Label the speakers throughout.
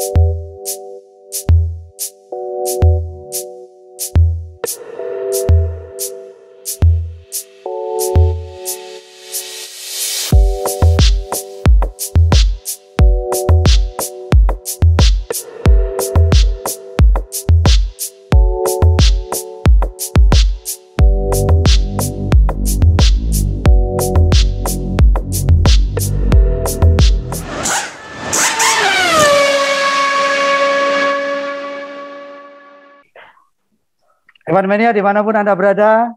Speaker 1: Thank you Sobat Mania dimanapun Anda berada,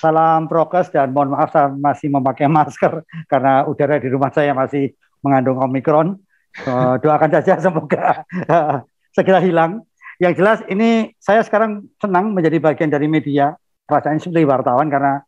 Speaker 1: salam prokes dan mohon maaf saya masih memakai masker karena udara di rumah saya masih mengandung Omikron. Eh, doakan saja semoga segera hilang. Yang jelas ini saya sekarang senang menjadi bagian dari media, Rasanya seperti wartawan karena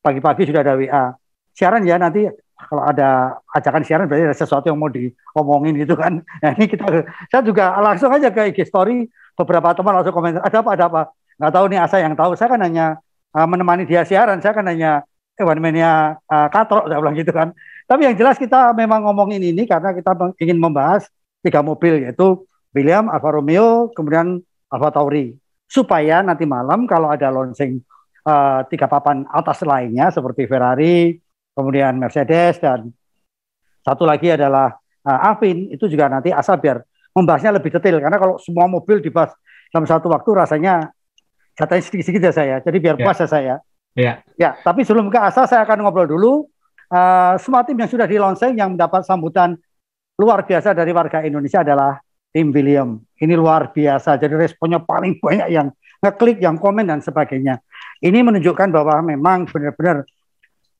Speaker 1: pagi-pagi sudah ada WA. Siaran ya nanti kalau ada ajakan siaran berarti ada sesuatu yang mau diomongin gitu kan. Nah ini kita, saya juga langsung aja ke IG Story, beberapa teman langsung komentar, ada apa, ada apa nggak tahu nih Asa ah, yang tahu. Saya kan hanya uh, menemani dia siaran. Saya kan hanya eh Mania uh, katrok saya bilang gitu kan. Tapi yang jelas kita memang ngomongin ini karena kita ingin membahas tiga mobil yaitu William, Alfa Romeo, kemudian Alfa Tauri. Supaya nanti malam kalau ada launching uh, tiga papan atas lainnya seperti Ferrari, kemudian Mercedes dan satu lagi adalah uh, Alvin itu juga nanti Asa biar membahasnya lebih detail karena kalau semua mobil dibahas dalam satu waktu rasanya katanya sedikit-sedikit ya saya. Jadi biar ya. puas ya saya. Ya. Ya, tapi sebelum ke asal saya akan ngobrol dulu uh, semua tim yang sudah di launching yang mendapat sambutan luar biasa dari warga Indonesia adalah tim William. Ini luar biasa. Jadi responnya paling banyak yang ngeklik, yang komen dan sebagainya. Ini menunjukkan bahwa memang benar-benar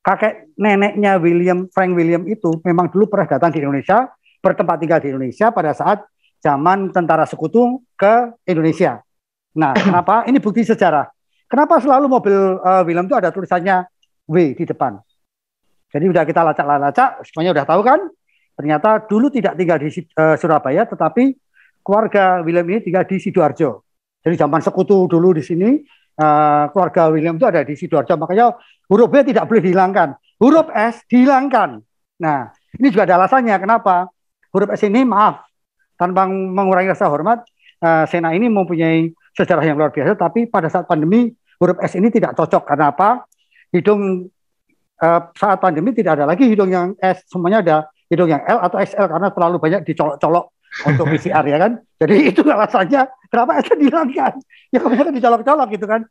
Speaker 1: kakek neneknya William Frank William itu memang dulu pernah datang di Indonesia, bertempat tinggal di Indonesia pada saat zaman tentara sekutu ke Indonesia. Nah, kenapa? Ini bukti sejarah. Kenapa selalu mobil uh, eh, William itu ada tulisannya W di depan? Jadi sudah kita lacak-lacak, semuanya sudah tahu kan? Ternyata dulu tidak tinggal di uh, Surabaya, tetapi keluarga William ini tinggal di Sidoarjo. Jadi zaman sekutu dulu di sini, uh, keluarga William itu ada di Sidoarjo. Makanya huruf B tidak boleh dihilangkan. Huruf S dihilangkan. Nah, ini juga ada alasannya. Kenapa? Huruf S ini, maaf, tanpa mengurangi rasa hormat, uh, Sena ini mempunyai sejarah yang luar biasa. Tapi pada saat pandemi huruf S ini tidak cocok karena apa? Hidung uh, saat pandemi tidak ada lagi hidung yang S, semuanya ada hidung yang L atau XL karena terlalu banyak dicolok-colok untuk PCR ya kan. Jadi itu alasannya kenapa S dihilangkan. Ya? ya kebanyakan dicolok-colok gitu kan.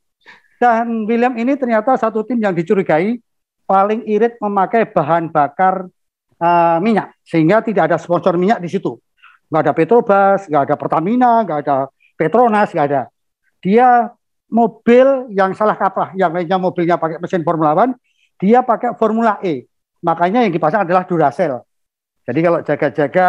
Speaker 1: Dan William ini ternyata satu tim yang dicurigai paling irit memakai bahan bakar uh, minyak sehingga tidak ada sponsor minyak di situ nggak ada Petrobras nggak ada Pertamina nggak ada Petronas nggak ada dia mobil yang salah kaprah, yang lainnya mobilnya pakai mesin Formula One, dia pakai Formula E. Makanya yang dipasang adalah Duracell. Jadi kalau jaga-jaga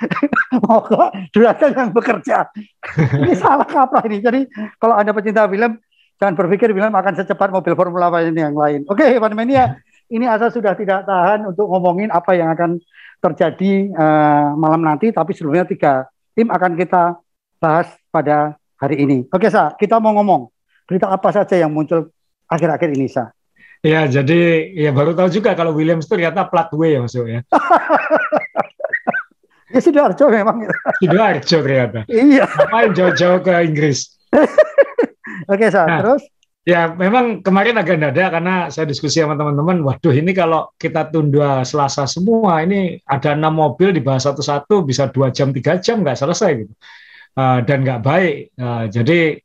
Speaker 1: mogok Duracell yang bekerja. ini salah kaprah ini. Jadi kalau Anda pecinta film, jangan berpikir film akan secepat mobil Formula One yang lain. Oke, okay, Panemania, ya. ini Asa sudah tidak tahan untuk ngomongin apa yang akan terjadi uh, malam nanti, tapi sebelumnya tiga tim akan kita bahas pada hari ini. Oke, Sa, kita mau ngomong berita apa saja yang muncul akhir-akhir ini, Sa?
Speaker 2: Ya, jadi ya baru tahu juga kalau Williams itu ternyata plat W ya maksudnya. ya Sidoarjo memang. Sidoarjo ternyata. Iya. Main jauh-jauh ke Inggris. Oke, Sa, nah, terus? Ya, memang kemarin agak nada karena saya diskusi sama teman-teman, waduh ini kalau kita tunda Selasa semua, ini ada enam mobil dibahas satu-satu, bisa dua jam, tiga jam, nggak selesai gitu uh, dan nggak baik. Uh, jadi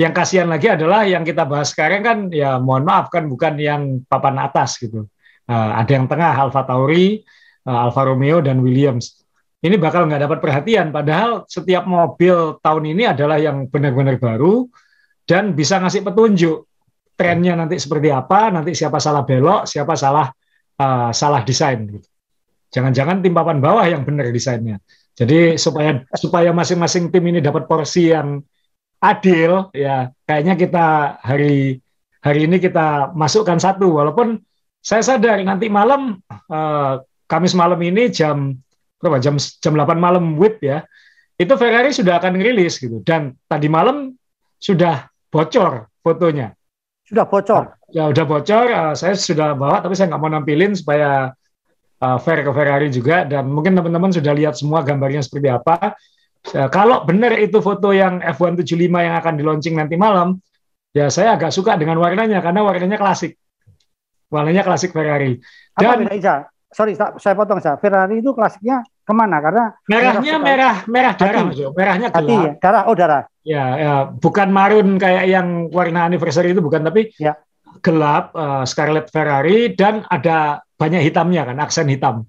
Speaker 2: yang kasihan lagi adalah yang kita bahas sekarang kan ya mohon maaf kan bukan yang papan atas gitu. Uh, ada yang tengah Alfa Tauri, uh, Alfa Romeo dan Williams. Ini bakal nggak dapat perhatian padahal setiap mobil tahun ini adalah yang benar-benar baru dan bisa ngasih petunjuk trennya nanti seperti apa, nanti siapa salah belok, siapa salah uh, salah desain Jangan-jangan tim papan bawah yang benar desainnya. Jadi supaya supaya masing-masing tim ini dapat porsi yang adil, ya kayaknya kita hari hari ini kita masukkan satu. Walaupun saya sadar nanti malam eh, Kamis malam ini jam berapa jam jam 8 malam WIB ya itu Ferrari sudah akan rilis gitu dan tadi malam sudah bocor fotonya sudah bocor ya sudah bocor uh, saya sudah bawa tapi saya nggak mau nampilin supaya uh, fair ke Ferrari juga dan mungkin teman-teman sudah lihat semua gambarnya seperti apa. Uh, kalau benar itu foto yang F175 yang akan di nanti malam, ya saya agak suka dengan warnanya karena warnanya klasik. Warnanya klasik Ferrari. Dan,
Speaker 1: apa Sorry, saya potong saya. Ferrari itu klasiknya kemana? Karena merahnya merah merah darah, hati. merahnya gelap. ya. Darah, oh darah.
Speaker 2: Ya, ya, bukan marun kayak yang warna anniversary itu bukan, tapi ya. gelap uh, eh, Scarlet Ferrari dan ada banyak hitamnya kan, aksen hitam.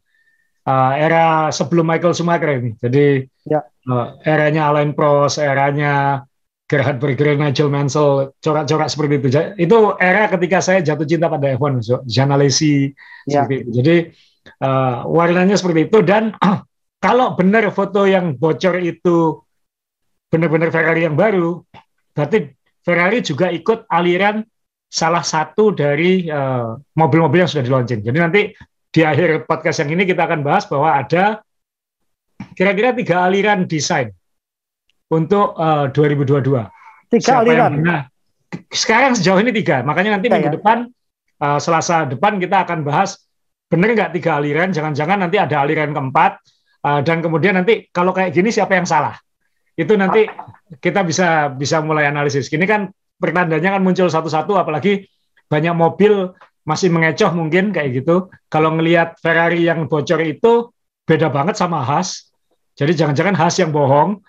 Speaker 2: Uh, era sebelum Michael Schumacher ini. Jadi ya. uh, eranya Alain Prost, eranya Gerhard Berger, Nigel Mansell, corak-corak seperti itu. Itu era ketika saya jatuh cinta pada F1, so, Janalesi ya. Jadi uh, eh, warnanya seperti itu dan kalau benar foto yang bocor itu benar-benar Ferrari yang baru, berarti Ferrari juga ikut aliran salah satu dari mobil eh, mobil-mobil yang sudah di Jadi nanti di akhir podcast yang ini kita akan bahas bahwa ada kira-kira tiga aliran desain untuk eh, uh, 2022. Tiga Siapa aliran. Yang nah, Sekarang sejauh ini tiga. Makanya nanti minggu ya? depan uh, Selasa depan kita akan bahas benar nggak tiga aliran. Jangan-jangan nanti ada aliran keempat uh, dan kemudian nanti kalau kayak gini siapa yang salah? Itu nanti ah. kita bisa bisa mulai analisis. Ini kan pertandanya kan muncul satu-satu apalagi banyak mobil masih mengecoh mungkin kayak gitu. Kalau ngelihat Ferrari yang bocor itu beda banget sama Haas. Jadi jangan-jangan Haas yang bohong.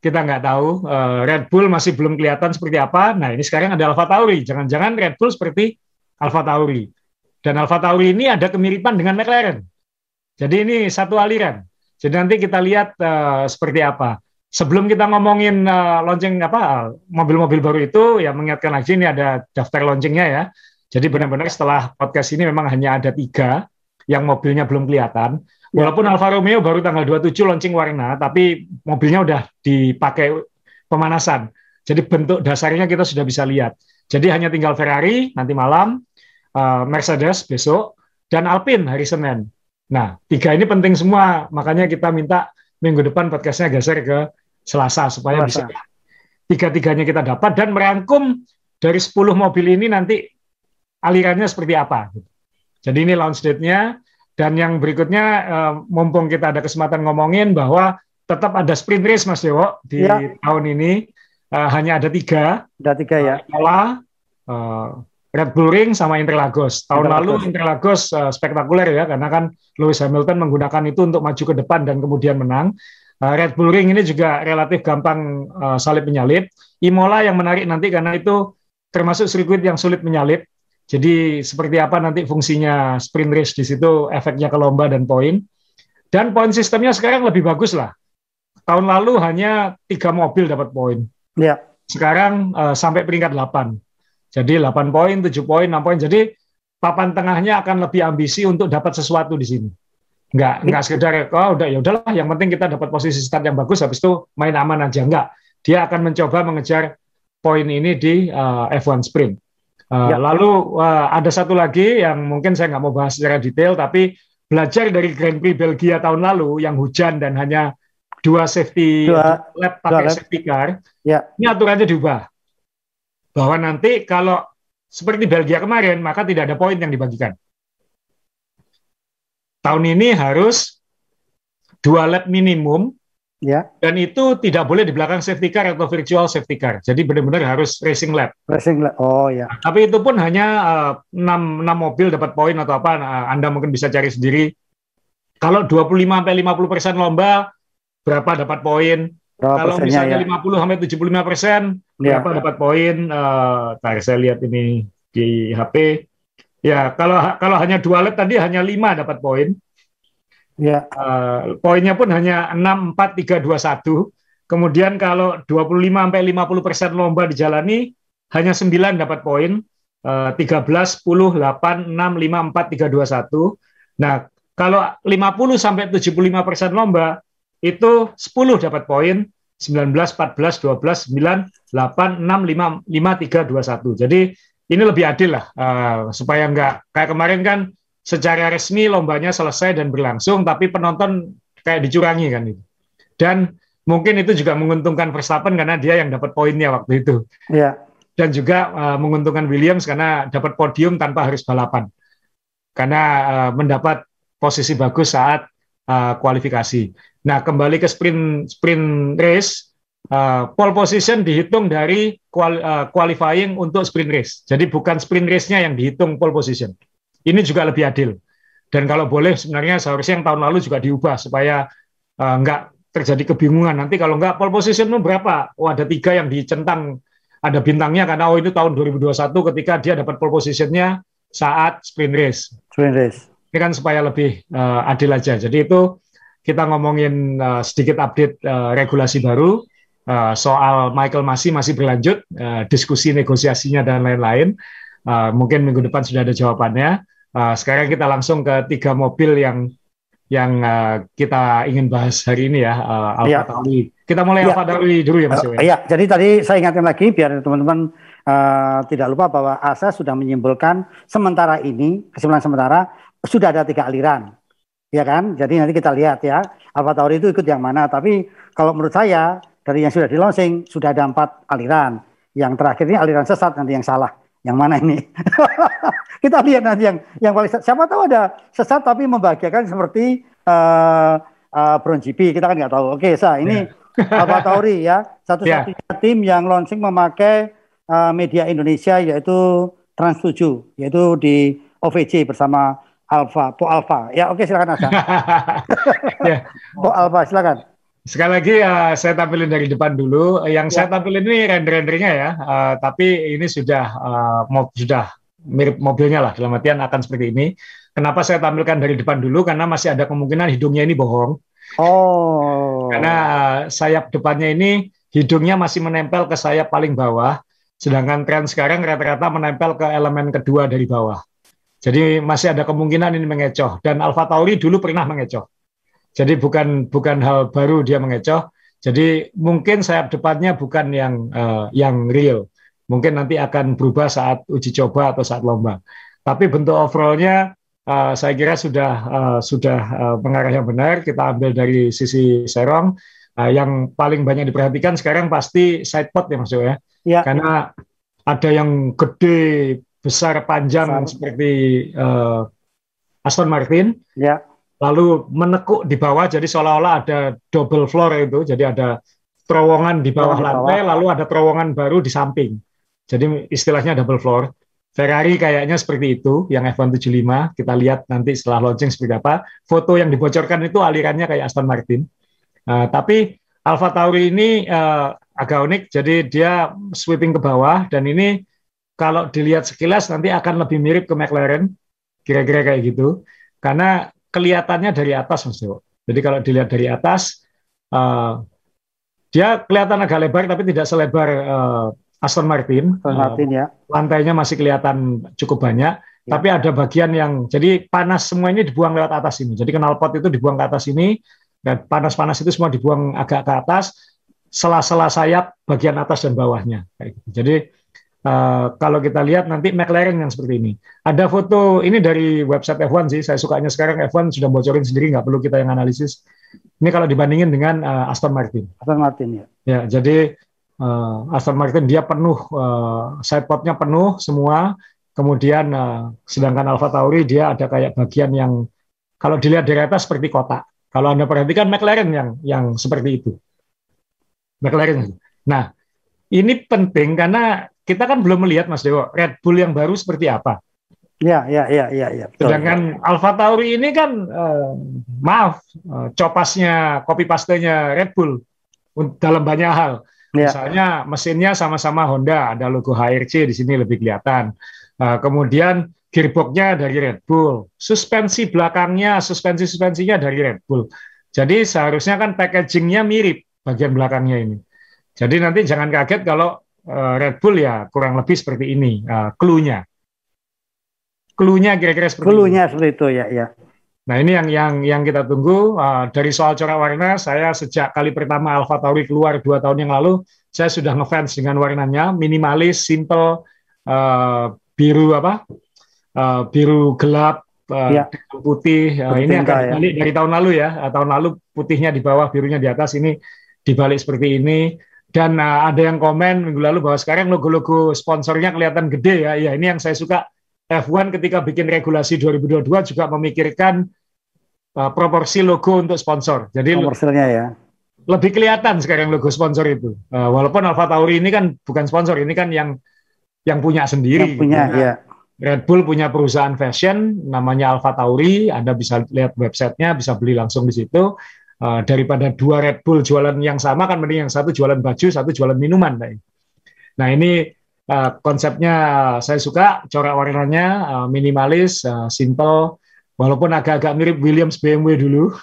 Speaker 2: Kita nggak tahu. Eh, Red Bull masih belum kelihatan seperti apa. Nah ini sekarang ada Alfa Tauri. Jangan-jangan Red Bull seperti Alfa Tauri. Dan Alfa Tauri ini ada kemiripan dengan McLaren. Jadi ini satu aliran. Jadi nanti kita lihat uh, seperti apa sebelum kita ngomongin uh, launching apa mobil-mobil baru itu ya mengingatkan lagi ini ada daftar launchingnya ya. Jadi ya. benar-benar setelah podcast ini memang hanya ada tiga yang mobilnya belum kelihatan. Ya. Walaupun ya. Alfa Romeo baru tanggal 27 launching warna, tapi mobilnya udah dipakai pemanasan. Jadi bentuk dasarnya kita sudah bisa lihat. Jadi hanya tinggal Ferrari nanti malam, uh, Mercedes besok, dan Alpine hari Senin. Nah, tiga ini penting semua, makanya kita minta minggu depan podcastnya geser ke Selasa supaya Selasa. bisa tiga-tiganya kita dapat dan merangkum dari 10 mobil ini nanti alirannya seperti apa. Jadi ini launch date-nya dan yang berikutnya eh, mumpung kita ada kesempatan ngomongin bahwa tetap ada sprint race Mas Dewo di ya. tahun ini eh, hanya ada tiga. Ada tiga ya. malah eh, Red Bull Ring sama Interlagos. Tahun Interlagos. lalu Interlagos uh, spektakuler ya karena kan Lewis Hamilton menggunakan itu untuk maju ke depan dan kemudian menang. Uh, Red Bull Ring ini juga relatif gampang uh, salib menyalip. Imola yang menarik nanti karena itu termasuk sirkuit yang sulit menyalip. Jadi seperti apa nanti fungsinya sprint race di situ, efeknya ke lomba dan poin. Dan poin sistemnya sekarang lebih bagus lah. Tahun lalu hanya tiga mobil dapat poin. Ya. Sekarang uh, sampai peringkat 8 jadi 8 poin, 7 poin, 6 poin. Jadi papan tengahnya akan lebih ambisi untuk dapat sesuatu di sini. Enggak, enggak sekedar oh udah ya udahlah yang penting kita dapat posisi start yang bagus habis itu main aman aja enggak. Dia akan mencoba mengejar poin ini di uh, eh, F1 sprint. Uh, ya. Lalu uh, ada satu lagi yang mungkin saya nggak mau bahas secara detail, tapi belajar dari Grand Prix Belgia tahun lalu yang hujan dan hanya dua safety dua, lap pakai dua lap. safety car, ya. ini aturannya diubah bahwa nanti kalau seperti Belgia kemarin maka tidak ada poin yang dibagikan. Tahun ini harus dua lap minimum ya. dan itu tidak boleh di belakang safety car atau virtual safety car. Jadi benar-benar harus racing lap. Racing
Speaker 1: lap. Oh ya.
Speaker 2: tapi itu pun hanya eh, enam uh, 6, 6 mobil dapat poin atau apa nah, Anda mungkin bisa cari sendiri. Kalau 25 sampai 50% lomba berapa dapat poin? Kalau misalnya ya. 50 sampai 75 persen, ya. berapa dapat poin. Uh, nah, saya lihat ini di HP. Ya, kalau kalau hanya dua lap tadi hanya lima dapat poin. Ya. Uh, poinnya pun hanya enam empat tiga dua satu Kemudian kalau 25 sampai 50 persen lomba dijalani, hanya 9 dapat poin. Uh, 13, 10, 8, 6, 5, 4, 3, 2, 1. Nah, kalau 50 sampai 75 persen lomba, itu 10 dapat poin, 19, 14, 12, 9, 8, 6, 5, 5, 3, 2, 1. Jadi ini lebih adil lah, uh, supaya nggak kayak kemarin kan secara resmi lombanya selesai dan berlangsung, tapi penonton kayak dicurangi kan itu. Dan mungkin itu juga menguntungkan Verstappen karena dia yang dapat poinnya waktu itu. Yeah. Dan juga uh, menguntungkan Williams karena dapat podium tanpa harus balapan. Karena uh, mendapat posisi bagus saat uh, kualifikasi. Nah, kembali ke sprint sprint race, uh, pole position dihitung dari qual, uh, qualifying untuk sprint race. Jadi bukan sprint race-nya yang dihitung pole position. Ini juga lebih adil. Dan kalau boleh sebenarnya seharusnya yang tahun lalu juga diubah supaya uh, nggak terjadi kebingungan. Nanti kalau nggak pole position berapa? Oh ada tiga yang dicentang, ada bintangnya karena oh itu tahun 2021 ketika dia dapat pole positionnya saat sprint race. Sprint race. Ini kan supaya lebih uh, adil aja. Jadi itu kita ngomongin uh, sedikit update uh, regulasi baru uh, soal Michael masih masih berlanjut uh, diskusi negosiasinya dan lain-lain. Uh, mungkin minggu depan sudah ada jawabannya. Uh, sekarang kita langsung ke tiga mobil yang yang uh, kita ingin bahas hari ini ya uh, Alfa ya. Tauri. Kita mulai ya. Alfa Tauri dulu ya Mas Yoyo. Uh, ya,
Speaker 1: jadi tadi saya ingatkan lagi biar teman-teman uh, tidak lupa bahwa ASA sudah menyimpulkan sementara ini kesimpulan sementara sudah ada tiga aliran ya kan? Jadi nanti kita lihat ya, Alpha Tauri itu ikut yang mana. Tapi kalau menurut saya dari yang sudah di launching sudah ada empat aliran. Yang terakhir ini aliran sesat nanti yang salah. Yang mana ini? kita lihat nanti yang yang paling siapa tahu ada sesat tapi membahagiakan seperti uh, uh, Brown GP kita kan nggak tahu. Oke, saya ini yeah. Alpha Tauri ya satu-satunya yeah. tim yang launching memakai uh, media Indonesia yaitu Trans 7 yaitu di OVC bersama Alfa, Po Alfa. Ya oke okay, silakan Asa.
Speaker 2: Ya. Po Alfa silakan. Sekali lagi uh, saya tampilin dari depan dulu. Yang ya. saya tampilin ini render-rendernya ya. Uh, tapi ini sudah uh, eh, mau sudah mirip mobilnya lah dalam artian akan seperti ini. Kenapa saya tampilkan dari depan dulu? Karena masih ada kemungkinan hidungnya ini bohong. Oh. Karena uh, sayap depannya ini hidungnya masih menempel ke sayap paling bawah, sedangkan tren sekarang rata-rata menempel ke elemen kedua dari bawah. Jadi masih ada kemungkinan ini mengecoh dan Alfa Tauri dulu pernah mengecoh. Jadi bukan bukan hal baru dia mengecoh. Jadi mungkin sayap depannya bukan yang uh, yang real. Mungkin nanti akan berubah saat uji coba atau saat lomba. Tapi bentuk overallnya uh, saya kira sudah uh, sudah uh, mengarah yang benar. Kita ambil dari sisi serong. Uh, yang paling banyak diperhatikan sekarang pasti side pot ya maksudnya. ya. Karena ada yang gede besar panjang besar. seperti uh, Aston Martin. Ya. Lalu menekuk di bawah jadi seolah-olah ada double floor itu. Jadi ada terowongan di bawah, bawah lantai lalu ada terowongan baru di samping. Jadi istilahnya double floor. Ferrari kayaknya seperti itu yang F175. Kita lihat nanti setelah launching seperti apa. Foto yang dibocorkan itu alirannya kayak Aston Martin. Uh, tapi Alfa Tauri ini uh, agak unik. Jadi dia sweeping ke bawah dan ini kalau dilihat sekilas nanti akan lebih mirip ke McLaren, kira-kira kayak gitu. Karena kelihatannya dari atas, Mas Dewo. Jadi kalau dilihat dari atas, uh, dia kelihatan agak lebar, tapi tidak selebar uh, Aston Martin. Aston eh, Martin uh, ya. Lantainya masih kelihatan cukup banyak, ya. tapi ada bagian yang jadi panas semuanya dibuang lewat atas ini. Jadi knalpot itu dibuang ke atas ini, dan panas-panas itu semua dibuang agak ke atas, sela-sela sayap bagian atas dan bawahnya. Gitu. Jadi Uh, kalau kita lihat nanti McLaren yang seperti ini. Ada foto ini dari website F1 sih. Saya sukanya sekarang F1 sudah bocorin sendiri, nggak perlu kita yang analisis. Ini kalau dibandingin dengan uh, Aston Martin. Aston Martin ya. Ya, jadi uh, Aston Martin dia penuh uh, sidepodnya penuh semua. Kemudian uh, sedangkan Alfa Tauri dia ada kayak bagian yang kalau dilihat dari atas seperti kotak. Kalau anda perhatikan McLaren yang yang seperti itu. McLaren. Nah, ini penting karena kita kan belum melihat Mas Dewo Red Bull yang baru seperti apa. Ya, ya, ya, ya, ya. Betul. Sedangkan Alfa Tauri ini kan uh, maaf uh, copasnya, kopi pastenya Red Bull dalam banyak hal. Ya. Misalnya mesinnya sama-sama Honda, ada logo HRC di sini lebih kelihatan. Uh, kemudian gearboxnya dari Red Bull, suspensi belakangnya, suspensi suspensinya dari Red Bull. Jadi seharusnya kan packagingnya mirip bagian belakangnya ini. Jadi nanti jangan kaget kalau Eh, Red Bull ya kurang lebih seperti ini uh, eh, klunya kira-kira seperti seperti itu ya ya. Nah, ini yang yang yang kita tunggu uh, dari soal corak warna saya sejak kali pertama Alpha Tauri keluar dua tahun yang lalu saya sudah ngefans dengan warnanya minimalis, simple uh, biru apa? Uh, biru gelap uh, ya. putih. Uh, ini akan balik ya. dari tahun lalu ya. Uh, tahun lalu putihnya di bawah, birunya di atas ini dibalik seperti ini dan uh, ada yang komen minggu lalu bahwa sekarang logo-logo sponsornya kelihatan gede ya. Ya ini yang saya suka. F1 ketika bikin regulasi 2022 juga memikirkan uh, proporsi logo untuk sponsor. Jadi proporsinya ya. Lebih kelihatan sekarang logo sponsor itu. Uh, walaupun Alfa Tauri ini kan bukan sponsor, ini kan yang yang punya sendiri. Yang punya, gitu. ya. Red Bull punya perusahaan fashion namanya Alfa Tauri. Anda bisa lihat websitenya, bisa beli langsung di situ. Uh, daripada dua Red Bull jualan yang sama kan mending yang satu jualan baju, satu jualan minuman. Nah ini uh, konsepnya saya suka, corak warnanya uh, minimalis, uh, simple, walaupun agak-agak mirip Williams BMW dulu.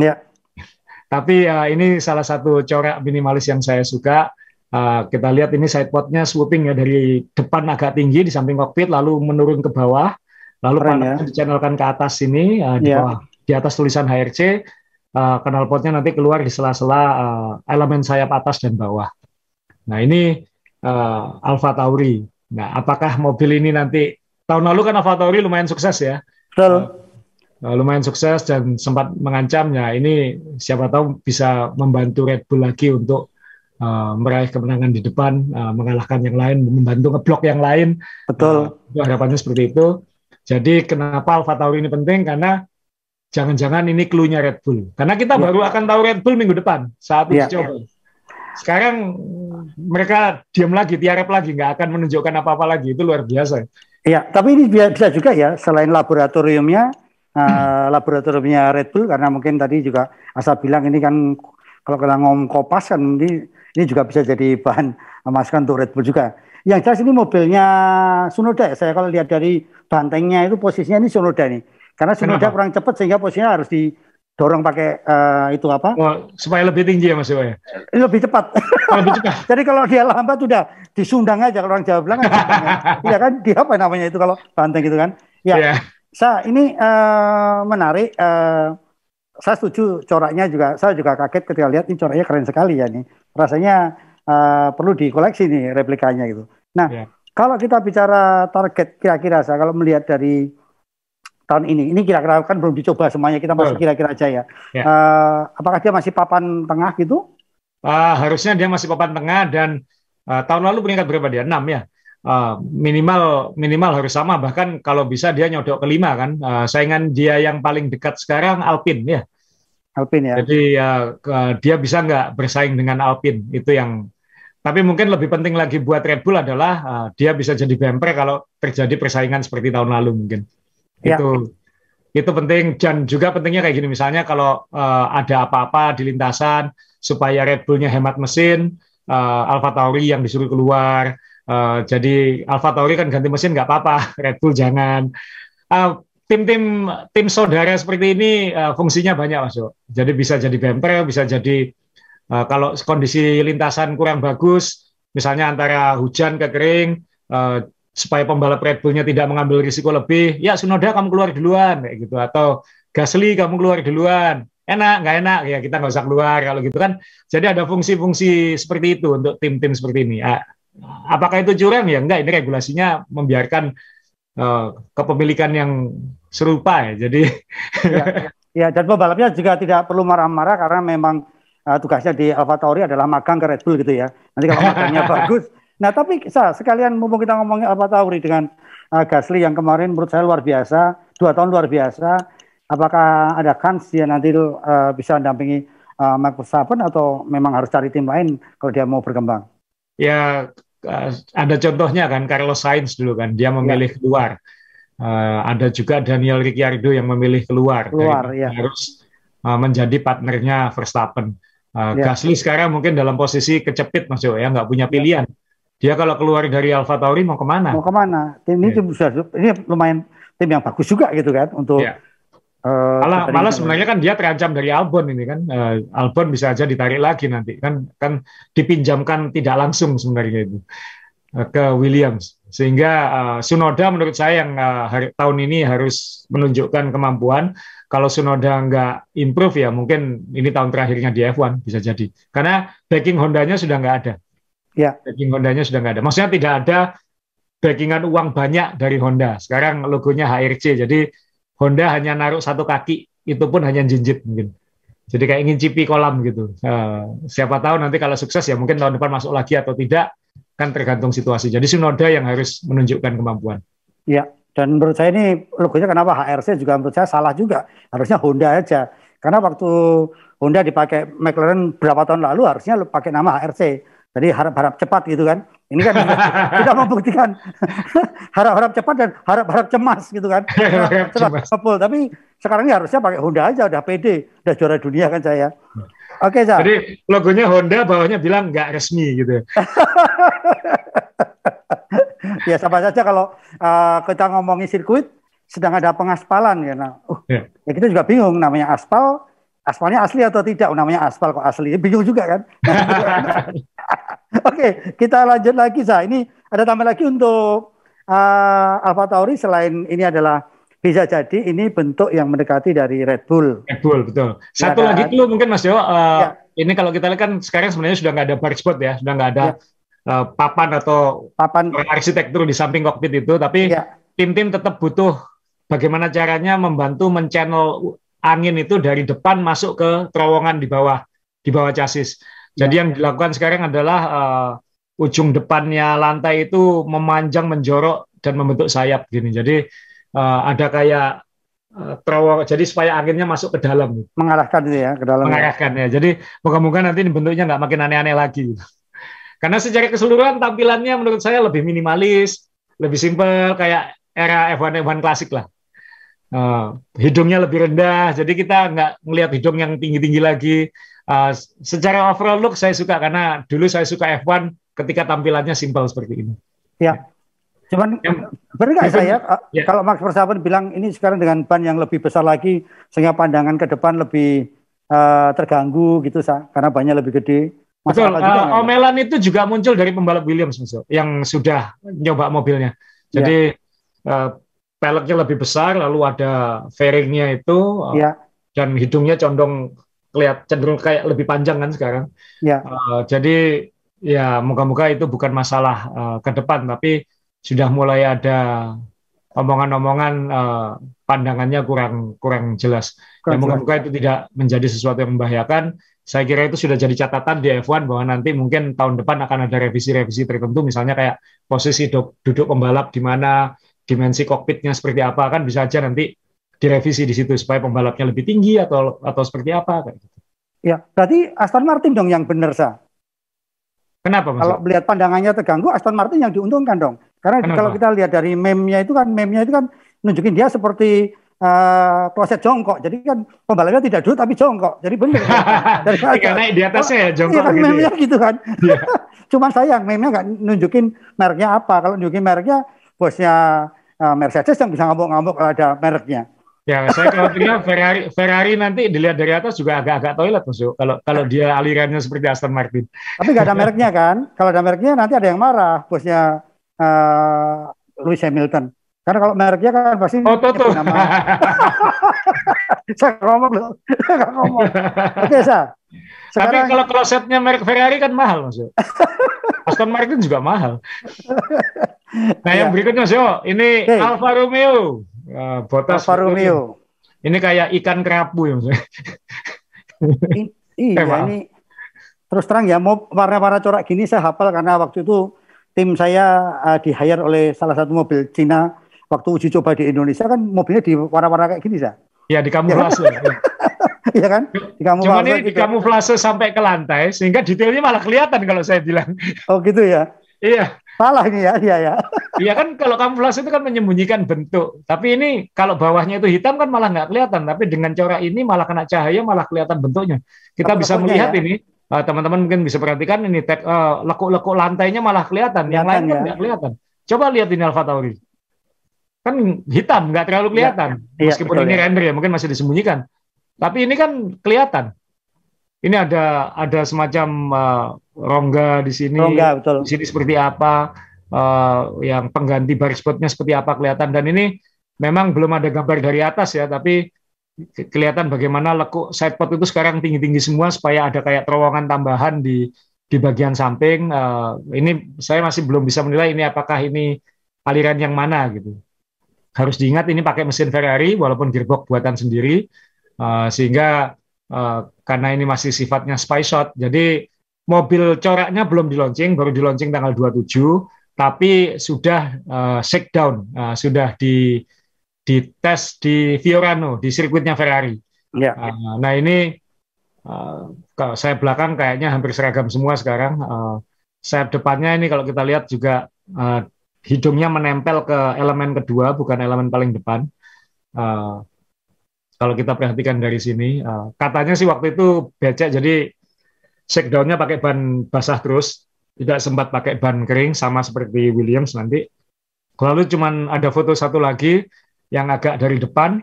Speaker 2: Ya. Tapi uh, ini salah satu corak minimalis yang saya suka. Uh, kita lihat ini sidepodnya swooping ya dari depan agak tinggi di samping kokpit, lalu menurun ke bawah, lalu panasnya ya. dichannelkan ke atas sini uh, di yeah. bawah di atas tulisan HRC uh, eh, knalpotnya nanti keluar di sela-sela uh, elemen sayap atas dan bawah. Nah ini uh, eh, Alfa Tauri. Nah apakah mobil ini nanti tahun lalu kan Alfa Tauri lumayan sukses ya? Betul. Uh, lumayan sukses dan sempat mengancamnya. Ini siapa tahu bisa membantu Red Bull lagi untuk uh, meraih kemenangan di depan, uh, mengalahkan yang lain, membantu ngeblok yang lain. Betul. Uh, harapannya seperti itu. Jadi kenapa Alfa Tauri ini penting karena jangan-jangan ini clue Red Bull. Karena kita ya. baru akan tahu Red Bull minggu depan saat ya. coba. Iya. Sekarang mm, mereka diam lagi, tiarap lagi, nggak akan menunjukkan apa-apa lagi. Itu luar biasa.
Speaker 1: Iya, tapi ini bisa juga ya, selain laboratoriumnya, eh, hmm. uh, laboratoriumnya Red Bull, karena mungkin tadi juga asal bilang ini kan kalau kita ngomong kopas kan ini, ini juga bisa jadi bahan masukan untuk Red Bull juga. Yang jelas ini mobilnya Sunoda, ya, saya kalau lihat dari bantengnya itu posisinya ini Sunoda nih karena Sinoda kurang cepat sehingga posisinya harus didorong pakai uh, itu apa? Oh,
Speaker 2: supaya lebih tinggi ya Mas Iwa ya?
Speaker 1: Lebih cepat. Oh, lebih cepat. Jadi kalau dia lambat sudah disundang aja kalau orang Jawa bilang. Kan iya kan? Dia apa namanya itu kalau banteng gitu kan? Ya. Yeah. Sa, ini uh, menarik. Uh, saya setuju coraknya juga. Saya juga kaget ketika lihat ini coraknya keren sekali ya nih. Rasanya uh, perlu dikoleksi nih replikanya gitu. Nah, yeah. kalau kita bicara target kira-kira saya kalau melihat dari tahun ini. Ini kira-kira kan belum dicoba semuanya, kita masih kira-kira aja ya. ya. Uh, apakah dia masih papan tengah gitu?
Speaker 2: Uh, harusnya dia masih papan tengah dan uh, tahun lalu peringkat berapa dia? 6 ya. Uh, minimal minimal harus sama bahkan kalau bisa dia nyodok kelima kan uh, saingan dia yang paling dekat sekarang Alpin ya Alpin ya jadi uh, uh, dia bisa nggak bersaing dengan Alpin itu yang tapi mungkin lebih penting lagi buat Red Bull adalah uh, dia bisa jadi bemper kalau terjadi persaingan seperti tahun lalu mungkin Ya. Itu itu penting dan juga pentingnya kayak gini misalnya kalau uh, ada apa-apa di lintasan supaya Red Bullnya hemat mesin, uh, eh, Alfa Tauri yang disuruh keluar. Uh, jadi Alfa Tauri kan ganti mesin nggak apa-apa, Red Bull jangan. Uh, tim-tim tim saudara seperti ini uh, fungsinya banyak masuk Jadi bisa jadi bemper, bisa jadi uh, kalau kondisi lintasan kurang bagus, misalnya antara hujan ke kering, uh, supaya pembalap Red Bullnya tidak mengambil risiko lebih, ya Sunoda kamu keluar duluan kayak gitu atau Gasly kamu keluar duluan. Enak, nggak enak ya kita nggak usah keluar kalau gitu kan. Jadi ada fungsi-fungsi seperti itu untuk tim-tim seperti ini. Apakah itu curang ya? Enggak, ini regulasinya membiarkan uh, kepemilikan yang serupa ya. Jadi
Speaker 1: ya, ya. ya dan pembalapnya juga tidak perlu marah-marah karena memang uh, tugasnya di Alfa Tauri adalah magang ke Red Bull gitu ya. Nanti kalau magangnya bagus, Nah, tapi sa, sekalian mumpung kita ngomongin apa Tauri dengan uh, Gasly yang kemarin menurut saya luar biasa, dua tahun luar biasa. Apakah ada kans dia nanti uh, bisa mendampingi uh, eh, Max Verstappen atau memang harus cari tim lain kalau dia mau berkembang?
Speaker 2: Ya, uh, ada contohnya kan Carlos Sainz dulu kan, dia memilih ya. keluar. Uh, ada juga Daniel Ricciardo yang memilih keluar, keluar dari ya. harus uh, menjadi partnernya Verstappen. Uh, ya. Gasly sekarang mungkin dalam posisi kecepit Mas Jo ya, nggak punya ya. pilihan. Ya dia kalau keluar dari Alfa Tauri mau kemana? Mau kemana? Tim ini yeah. tim ini lumayan tim yang bagus
Speaker 1: juga gitu kan
Speaker 2: untuk. Yeah. Iya. Uh, malah, malah sebenarnya kan dia terancam dari Albon ini kan. Uh, Albon bisa aja ditarik lagi nanti kan kan dipinjamkan tidak langsung sebenarnya itu uh, ke Williams. Sehingga uh, eh, Sunoda menurut saya yang uh, hari, tahun ini harus menunjukkan kemampuan. Kalau Sunoda nggak improve ya mungkin ini tahun terakhirnya di F1 bisa jadi. Karena backing Hondanya sudah nggak ada. Ya. Backing Hondanya sudah nggak ada. Maksudnya tidak ada backingan uang banyak dari Honda. Sekarang logonya HRC. Jadi Honda hanya naruh satu kaki, itu pun hanya jinjit mungkin. Jadi kayak ingin cipi kolam gitu. Uh, siapa tahu nanti kalau sukses ya mungkin tahun depan masuk lagi atau tidak kan tergantung situasi. Jadi Sunoda yang harus menunjukkan kemampuan.
Speaker 1: Iya, dan menurut saya ini logonya kenapa HRC juga menurut saya salah juga. Harusnya Honda aja. Karena waktu Honda dipakai McLaren berapa tahun lalu harusnya pakai nama HRC Tadi harap-harap cepat gitu kan. Ini kan kita membuktikan harap-harap cepat dan harap-harap cemas gitu kan. Cepat cepat. Tapi sekarang ini harusnya pakai Honda aja udah PD, udah juara dunia kan saya. Oke, okay, Jadi
Speaker 2: logonya Honda bawahnya bilang nggak resmi gitu.
Speaker 1: ya, ya sama saja kalau uh, kita ngomongin sirkuit sedang ada pengaspalan ya. Nah, uh, yeah. ya kita juga bingung namanya aspal aspalnya asli atau tidak namanya aspal kok asli bingung juga kan Oke, kita lanjut lagi Sa. Ini ada tambah lagi untuk uh, eh, Alfa Tauri selain ini adalah bisa jadi ini bentuk yang mendekati dari Red Bull. Red Bull betul.
Speaker 2: Iya Satu ya, lagi dulu kan? mungkin Mas Dewo, uh, eh, ya. ini kalau kita lihat kan sekarang sebenarnya sudah nggak ada park spot ya, sudah nggak ada ya. uh, papan atau papan arsitektur di samping kokpit itu, tapi iya. tim-tim tetap butuh bagaimana caranya membantu menchannel angin itu dari depan masuk ke terowongan di bawah di bawah chassis. Jadi iya, yang iya. dilakukan sekarang adalah uh, ujung depannya lantai itu memanjang, menjorok dan membentuk sayap gini. Jadi uh, ada kayak uh, terowong, jadi supaya anginnya masuk ke dalam. Mengarahkan ini ya ke dalam. Ya. Mengarahkan ya. ya. Jadi moga-moga nanti bentuknya nggak makin aneh-aneh lagi. Karena secara keseluruhan tampilannya menurut saya lebih minimalis, lebih simpel kayak era F1 F1 klasik lah. Uh, hidungnya lebih rendah, jadi kita nggak melihat hidung yang tinggi-tinggi lagi. Eh, secara overall look saya suka karena dulu saya suka F1 ketika tampilannya simpel seperti ini.
Speaker 1: Ya. Cuman ya. benar nggak saya eh, ya. kalau Max Verstappen bilang ini sekarang dengan ban yang lebih besar lagi sehingga pandangan ke depan lebih uh, terganggu gitu sa karena bannya lebih gede.
Speaker 2: Betul. Juga uh, omelan itu juga muncul dari pembalap Williams misal, yang sudah nyoba mobilnya. Ya. Jadi ya. uh, peleknya lebih besar lalu ada fairingnya itu ya. dan hidungnya condong kelihat cenderung kayak lebih panjang kan sekarang. Ya. Uh, jadi ya moga-moga itu bukan masalah uh, ke depan, tapi sudah mulai ada omongan-omongan uh, pandangannya kurang kurang jelas. Kurang ya moga-moga itu tidak menjadi sesuatu yang membahayakan. Saya kira itu sudah jadi catatan di F1 bahwa nanti mungkin tahun depan akan ada revisi-revisi tertentu, misalnya kayak posisi duduk pembalap di mana, dimensi kokpitnya seperti apa kan bisa aja nanti direvisi di situ supaya pembalapnya lebih tinggi atau atau seperti apa kayak gitu.
Speaker 1: Ya, berarti Aston Martin dong yang benar sah. Kenapa Mas? Kalau melihat pandangannya terganggu, Aston Martin yang diuntungkan dong. Karena Kenapa? kalau kita lihat dari meme-nya itu kan meme-nya itu kan nunjukin dia seperti uh, kloset jongkok. Jadi kan pembalapnya tidak duduk tapi jongkok. Jadi benar.
Speaker 2: Dari naik di atasnya ya oh, iya, jongkok. Iya kan gitu. Ya? meme-nya gitu kan. Yeah.
Speaker 1: Cuman sayang meme-nya nggak nunjukin mereknya apa. Kalau nunjukin mereknya bosnya uh, Mercedes yang bisa ngamuk-ngamuk kalau ada mereknya.
Speaker 2: Ya, saya kalau Ferrari, Ferrari nanti dilihat dari atas juga agak-agak toilet masuk. Kalau kalau dia alirannya seperti Aston Martin.
Speaker 1: Tapi gak ada mereknya kan? Kalau ada mereknya nanti ada yang marah bosnya uh, Lewis Hamilton. Karena kalau mereknya kan pasti Oh, Toto. Nama.
Speaker 2: saya ngomong loh. Saya ngomong. Oke, Sa. Sekarang... Tapi kalau klosetnya merek Ferrari kan mahal masuk Aston Martin juga mahal. Nah, yang iya. berikutnya, Mas Yo, ini okay. Alfa Romeo. Eh, botas Romeo. Ini kayak ikan kerapu ya maksudnya. iya ini
Speaker 1: terus terang ya mau warna-warna corak gini saya hafal karena waktu itu tim saya uh, di hire oleh salah satu mobil Cina waktu uji coba di Indonesia kan mobilnya di warna-warna kayak gini saya.
Speaker 2: Ya di kamuflase. Ya, kan? Iya kan? Di Cuman ini di kamuflase gitu. sampai ke lantai sehingga detailnya malah kelihatan kalau saya bilang. Oh gitu ya. Iya. Salah ini ya, iya ya. Iya kan kalau kamuflase itu kan menyembunyikan bentuk. Tapi ini kalau bawahnya itu hitam kan malah nggak kelihatan. Tapi dengan corak ini malah kena cahaya, malah kelihatan bentuknya. Kita Tapi bisa melihat ya. ini. Eh, teman-teman uh, mungkin bisa perhatikan ini tek, uh, lekuk-lekuk lantainya malah kelihatan, yang lain kan ya. nggak kelihatan. Coba lihat ini Alfa Tauri. Kan hitam, nggak terlalu iya. kelihatan. Ya, ya, Meskipun ini ya. render ya, mungkin masih disembunyikan. Tapi ini kan kelihatan ini ada ada semacam uh, rongga di sini, rongga, betul. di sini seperti apa, uh, yang pengganti baris potnya seperti apa kelihatan dan ini memang belum ada gambar dari atas ya, tapi kelihatan bagaimana lekuk side pot itu sekarang tinggi-tinggi semua supaya ada kayak terowongan tambahan di di bagian samping. Uh, ini saya masih belum bisa menilai ini apakah ini aliran yang mana gitu. Harus diingat ini pakai mesin Ferrari walaupun gearbox buatan sendiri, uh, sehingga Uh, karena ini masih sifatnya spy shot, jadi mobil coraknya belum diluncing, baru diluncing tanggal 27, tapi sudah uh, eh, down, uh, eh, sudah di di tes di Fiorano, di sirkuitnya Ferrari. Ya. Uh, nah ini uh, saya belakang kayaknya hampir seragam semua sekarang. Uh, sayap depannya ini kalau kita lihat juga uh, hidungnya menempel ke elemen kedua, bukan elemen paling depan. Uh, kalau kita perhatikan dari sini, eh, katanya sih waktu itu becek jadi shakedownnya pakai ban basah terus, tidak sempat pakai ban kering sama seperti Williams nanti. Lalu cuman ada foto satu lagi yang agak dari depan.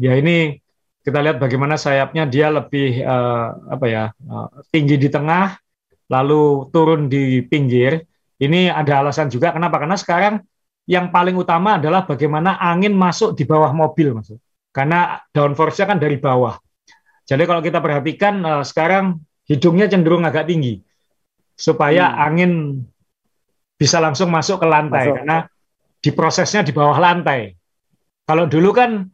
Speaker 2: Ya ini kita lihat bagaimana sayapnya dia lebih uh, apa ya uh, tinggi di tengah, lalu turun di pinggir. Ini ada alasan juga kenapa karena sekarang yang paling utama adalah bagaimana angin masuk di bawah mobil masuk karena downforce-nya kan dari bawah. Jadi kalau kita perhatikan uh, sekarang hidungnya cenderung agak tinggi supaya hmm. angin bisa langsung masuk ke lantai masuk. karena diprosesnya di bawah lantai. Kalau dulu kan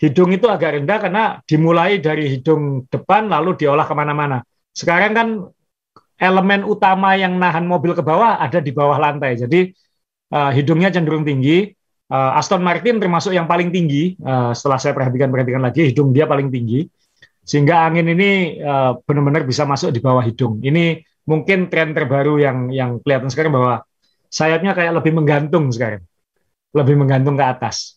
Speaker 2: hidung itu agak rendah karena dimulai dari hidung depan lalu diolah kemana-mana. Sekarang kan elemen utama yang nahan mobil ke bawah ada di bawah lantai. Jadi uh, hidungnya cenderung tinggi Uh, Aston Martin termasuk yang paling tinggi uh, setelah saya perhatikan-perhatikan lagi hidung dia paling tinggi sehingga angin ini uh, benar-benar bisa masuk di bawah hidung. Ini mungkin tren terbaru yang yang kelihatan sekarang bahwa sayapnya kayak lebih menggantung sekarang. Lebih menggantung ke atas.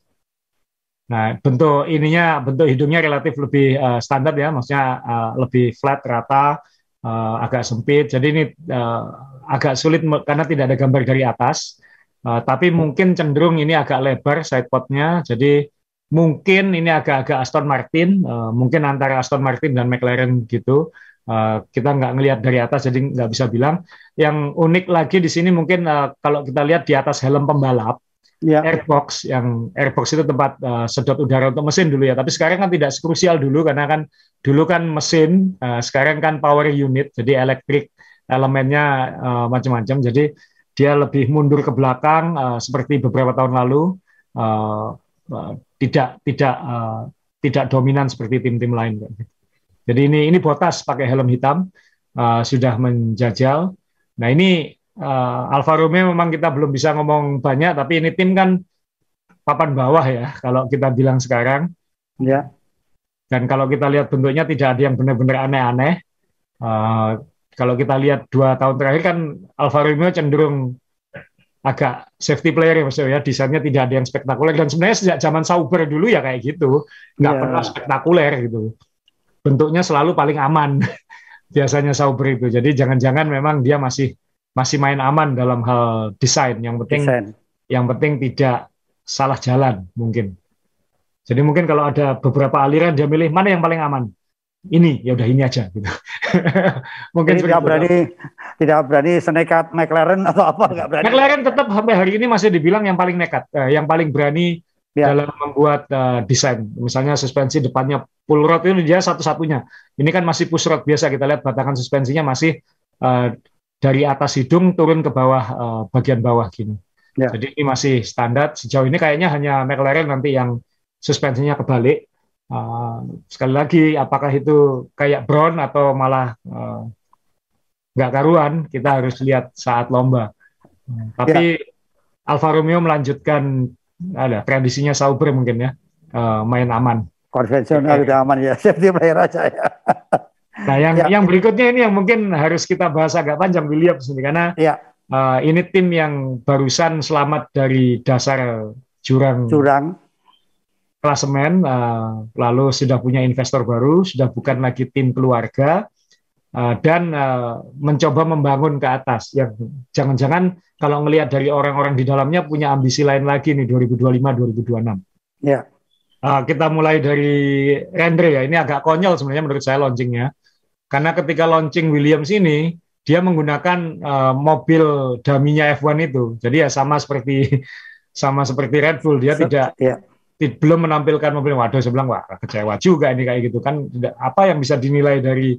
Speaker 2: Nah, bentuk ininya bentuk hidungnya relatif lebih uh, standar ya, maksudnya uh, lebih flat rata uh, agak sempit. Jadi ini uh, agak sulit karena tidak ada gambar dari atas Eh, tapi mungkin cenderung ini agak lebar sidepodnya, jadi mungkin ini agak-agak Aston Martin, uh, mungkin antara Aston Martin dan McLaren gitu. Uh, kita nggak ngelihat dari atas, jadi nggak bisa bilang. Yang unik lagi di sini mungkin uh, kalau kita lihat di atas helm pembalap, ya. airbox yang airbox itu tempat uh, sedot udara untuk mesin dulu ya. Tapi sekarang kan tidak sekrusial dulu karena kan dulu kan mesin, uh, sekarang kan power unit, jadi elektrik elemennya uh, macam-macam. Jadi dia lebih mundur ke belakang uh, seperti beberapa tahun lalu uh, uh, tidak tidak uh, tidak dominan seperti tim-tim lain. Jadi ini ini Botas pakai helm hitam uh, sudah menjajal. Nah ini uh, Alfa Romeo memang kita belum bisa ngomong banyak tapi ini tim kan papan bawah ya kalau kita bilang sekarang. Ya. Dan kalau kita lihat bentuknya tidak ada yang benar-benar aneh-aneh. Uh, kalau kita lihat dua tahun terakhir kan Alfa Romeo cenderung agak safety player ya maksudnya ya desainnya tidak ada yang spektakuler dan sebenarnya sejak zaman Sauber dulu ya kayak gitu nggak yeah. pernah spektakuler gitu bentuknya selalu paling aman biasanya Sauber itu jadi jangan-jangan memang dia masih masih main aman dalam hal desain yang penting design. yang penting tidak salah jalan mungkin jadi mungkin kalau ada beberapa aliran dia milih mana yang paling aman ini ya udah ini aja gitu. Mungkin tidak berani
Speaker 1: apa. tidak berani senekat McLaren atau apa enggak berani. McLaren
Speaker 2: tetap sampai hari ini masih dibilang yang paling nekat, eh, yang paling berani ya. dalam membuat uh, desain. Misalnya suspensi depannya full rod itu dia satu-satunya. Ini kan masih push rod biasa kita lihat batangan suspensinya masih uh, dari atas hidung turun ke bawah uh, bagian bawah gini. Gitu. Ya. Jadi ini masih standar. Sejauh ini kayaknya hanya McLaren nanti yang suspensinya kebalik. Uh, sekali lagi, apakah itu kayak brown atau malah eh, nggak uh, karuan? Kita harus lihat saat lomba. Uh, tapi ya. Alfa Romeo melanjutkan ada tradisinya Sauber mungkin ya uh, main aman.
Speaker 1: Konvensional udah aman ya, safety player aja ya.
Speaker 2: Nah, yang ya. yang berikutnya ini yang mungkin harus kita bahas agak panjang dilihat sini karena ya. uh, ini tim yang barusan selamat dari dasar jurang jurang klasemen, uh, lalu sudah punya investor baru, sudah bukan lagi tim keluarga, uh, dan uh, mencoba membangun ke atas. Yang jangan-jangan kalau ngelihat dari orang-orang di dalamnya punya ambisi lain lagi nih 2025-2026. Ya. Uh, kita mulai dari Rendre ya, ini agak konyol sebenarnya menurut saya launchingnya. Karena ketika launching Williams ini, dia menggunakan uh, mobil daminya F1 itu. Jadi ya sama seperti sama seperti Red Bull, dia so, tidak yeah belum menampilkan mobil waduh saya bilang wah kecewa juga ini kayak gitu kan apa yang bisa dinilai dari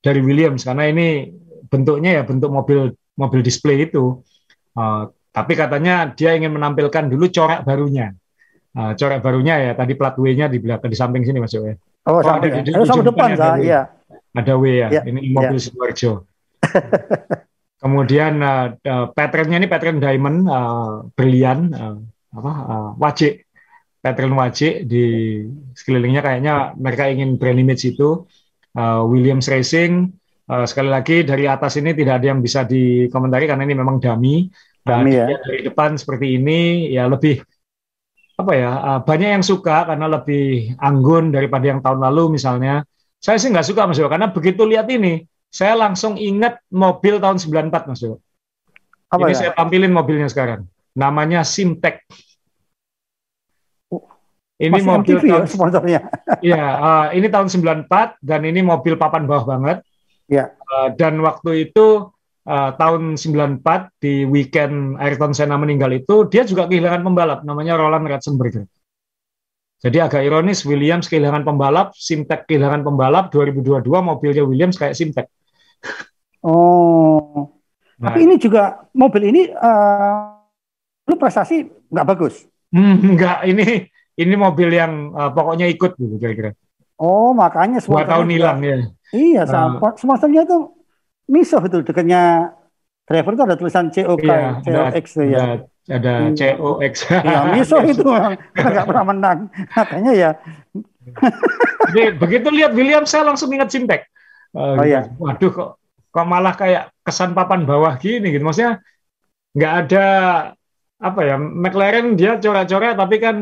Speaker 2: dari Williams karena ini bentuknya ya bentuk mobil mobil display itu uh, tapi katanya dia ingin menampilkan dulu corak barunya uh, corak barunya ya tadi plat W-nya di belakang di samping sini Mas Yoyo. Ya. Oh, oh sama ada, ya? di, di, sama depan w. ya Ada W ya, ya ini mobil ya. Sidoarjo. Kemudian uh, uh, patternnya ini pattern diamond uh, berlian uh, apa uh, wajik Patrick Wajik di sekelilingnya kayaknya mereka ingin brand image itu uh, Williams Racing uh, sekali lagi dari atas ini tidak ada yang bisa dikomentari karena ini memang dami dan dami, ya. dari depan seperti ini ya lebih apa ya uh, banyak yang suka karena lebih anggun daripada yang tahun lalu misalnya saya sih nggak suka Mas Yo karena begitu lihat ini saya langsung ingat mobil tahun 94 Mas Yo ini ya? saya tampilin mobilnya sekarang namanya Simtek
Speaker 1: ini Masih mobil MTV ya tahun, ya, sponsornya.
Speaker 2: Iya, uh, ini tahun 94 dan ini mobil papan bawah banget. Iya. Uh, dan waktu itu uh, tahun 94 di weekend Ayrton Senna meninggal itu dia juga kehilangan pembalap namanya Roland Ratzenberger. Jadi agak ironis Williams kehilangan pembalap, Simtek kehilangan pembalap, 2022 mobilnya Williams kayak Simtek.
Speaker 1: Oh. Nah. Tapi ini juga mobil ini uh, lu prestasi
Speaker 2: nggak bagus. Hmm, enggak, ini ini mobil yang uh, pokoknya ikut gitu kira-kira.
Speaker 1: Oh, makanya semua tahun hilang ya.
Speaker 2: Iya, ah. sama
Speaker 1: uh, semacamnya itu miso itu dekatnya driver itu ada tulisan COK, iya, COX
Speaker 2: ada, ya. Ada, ada hmm. COX. Iya, miso itu
Speaker 1: enggak pernah menang. Makanya ya.
Speaker 2: Jadi, begitu lihat William saya langsung ingat Simtek. Uh, oh, iya. gitu. iya. Waduh kok kok malah kayak kesan papan bawah gini gitu. Maksudnya nggak ada apa ya McLaren dia coret-coret tapi kan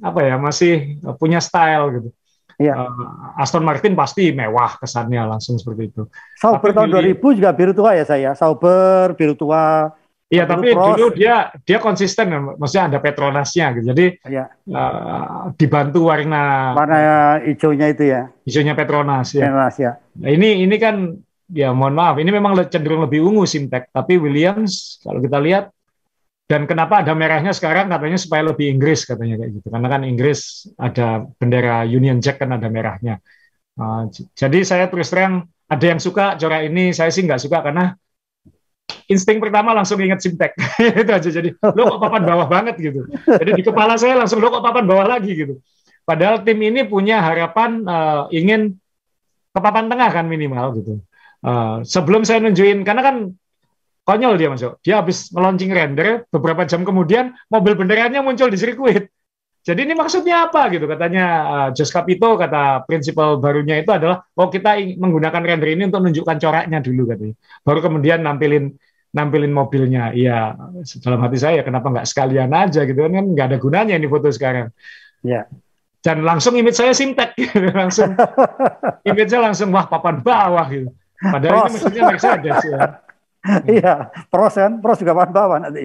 Speaker 2: apa ya masih punya style gitu. Iya. Uh, Aston Martin pasti mewah kesannya langsung seperti itu. Sauber tapi tahun dili- 2000 juga biru
Speaker 1: tua ya saya. Sauber biru tua.
Speaker 2: Iya, tapi cross. dulu dia dia konsisten maksudnya ada Petronasnya gitu. Jadi ya. uh, dibantu warna warna hijaunya itu ya. Hijaunya Petronas ya. Petronas ya. Nah, ini ini kan ya mohon maaf ini memang cenderung lebih ungu Simtek, tapi Williams kalau kita lihat dan kenapa ada merahnya sekarang katanya supaya lebih Inggris katanya kayak gitu karena kan Inggris ada bendera Union Jack kan ada merahnya uh, jadi saya terus terang ada yang suka corak ini saya sih nggak suka karena insting pertama langsung ingat simtek itu aja jadi lo kok papan bawah banget gitu jadi di kepala saya langsung lo kok papan bawah lagi gitu padahal tim ini punya harapan uh, ingin ke papan tengah kan minimal gitu uh, sebelum saya nunjukin karena kan konyol dia masuk. Dia habis meluncing render, beberapa jam kemudian mobil benderanya muncul di sirkuit. Jadi ini maksudnya apa gitu katanya uh, Jos Capito kata prinsipal barunya itu adalah oh kita menggunakan render ini untuk menunjukkan coraknya dulu katanya. Baru kemudian nampilin nampilin mobilnya. Iya, dalam hati saya kenapa nggak sekalian aja gitu kan, kan nggak ada gunanya ini foto sekarang. Iya. Dan langsung image saya simtek gitu. langsung image-nya langsung wah papan bawah gitu. Padahal ini maksudnya Mercedes ya.
Speaker 1: Iya, pros kan, pros juga pantauan bawa nanti.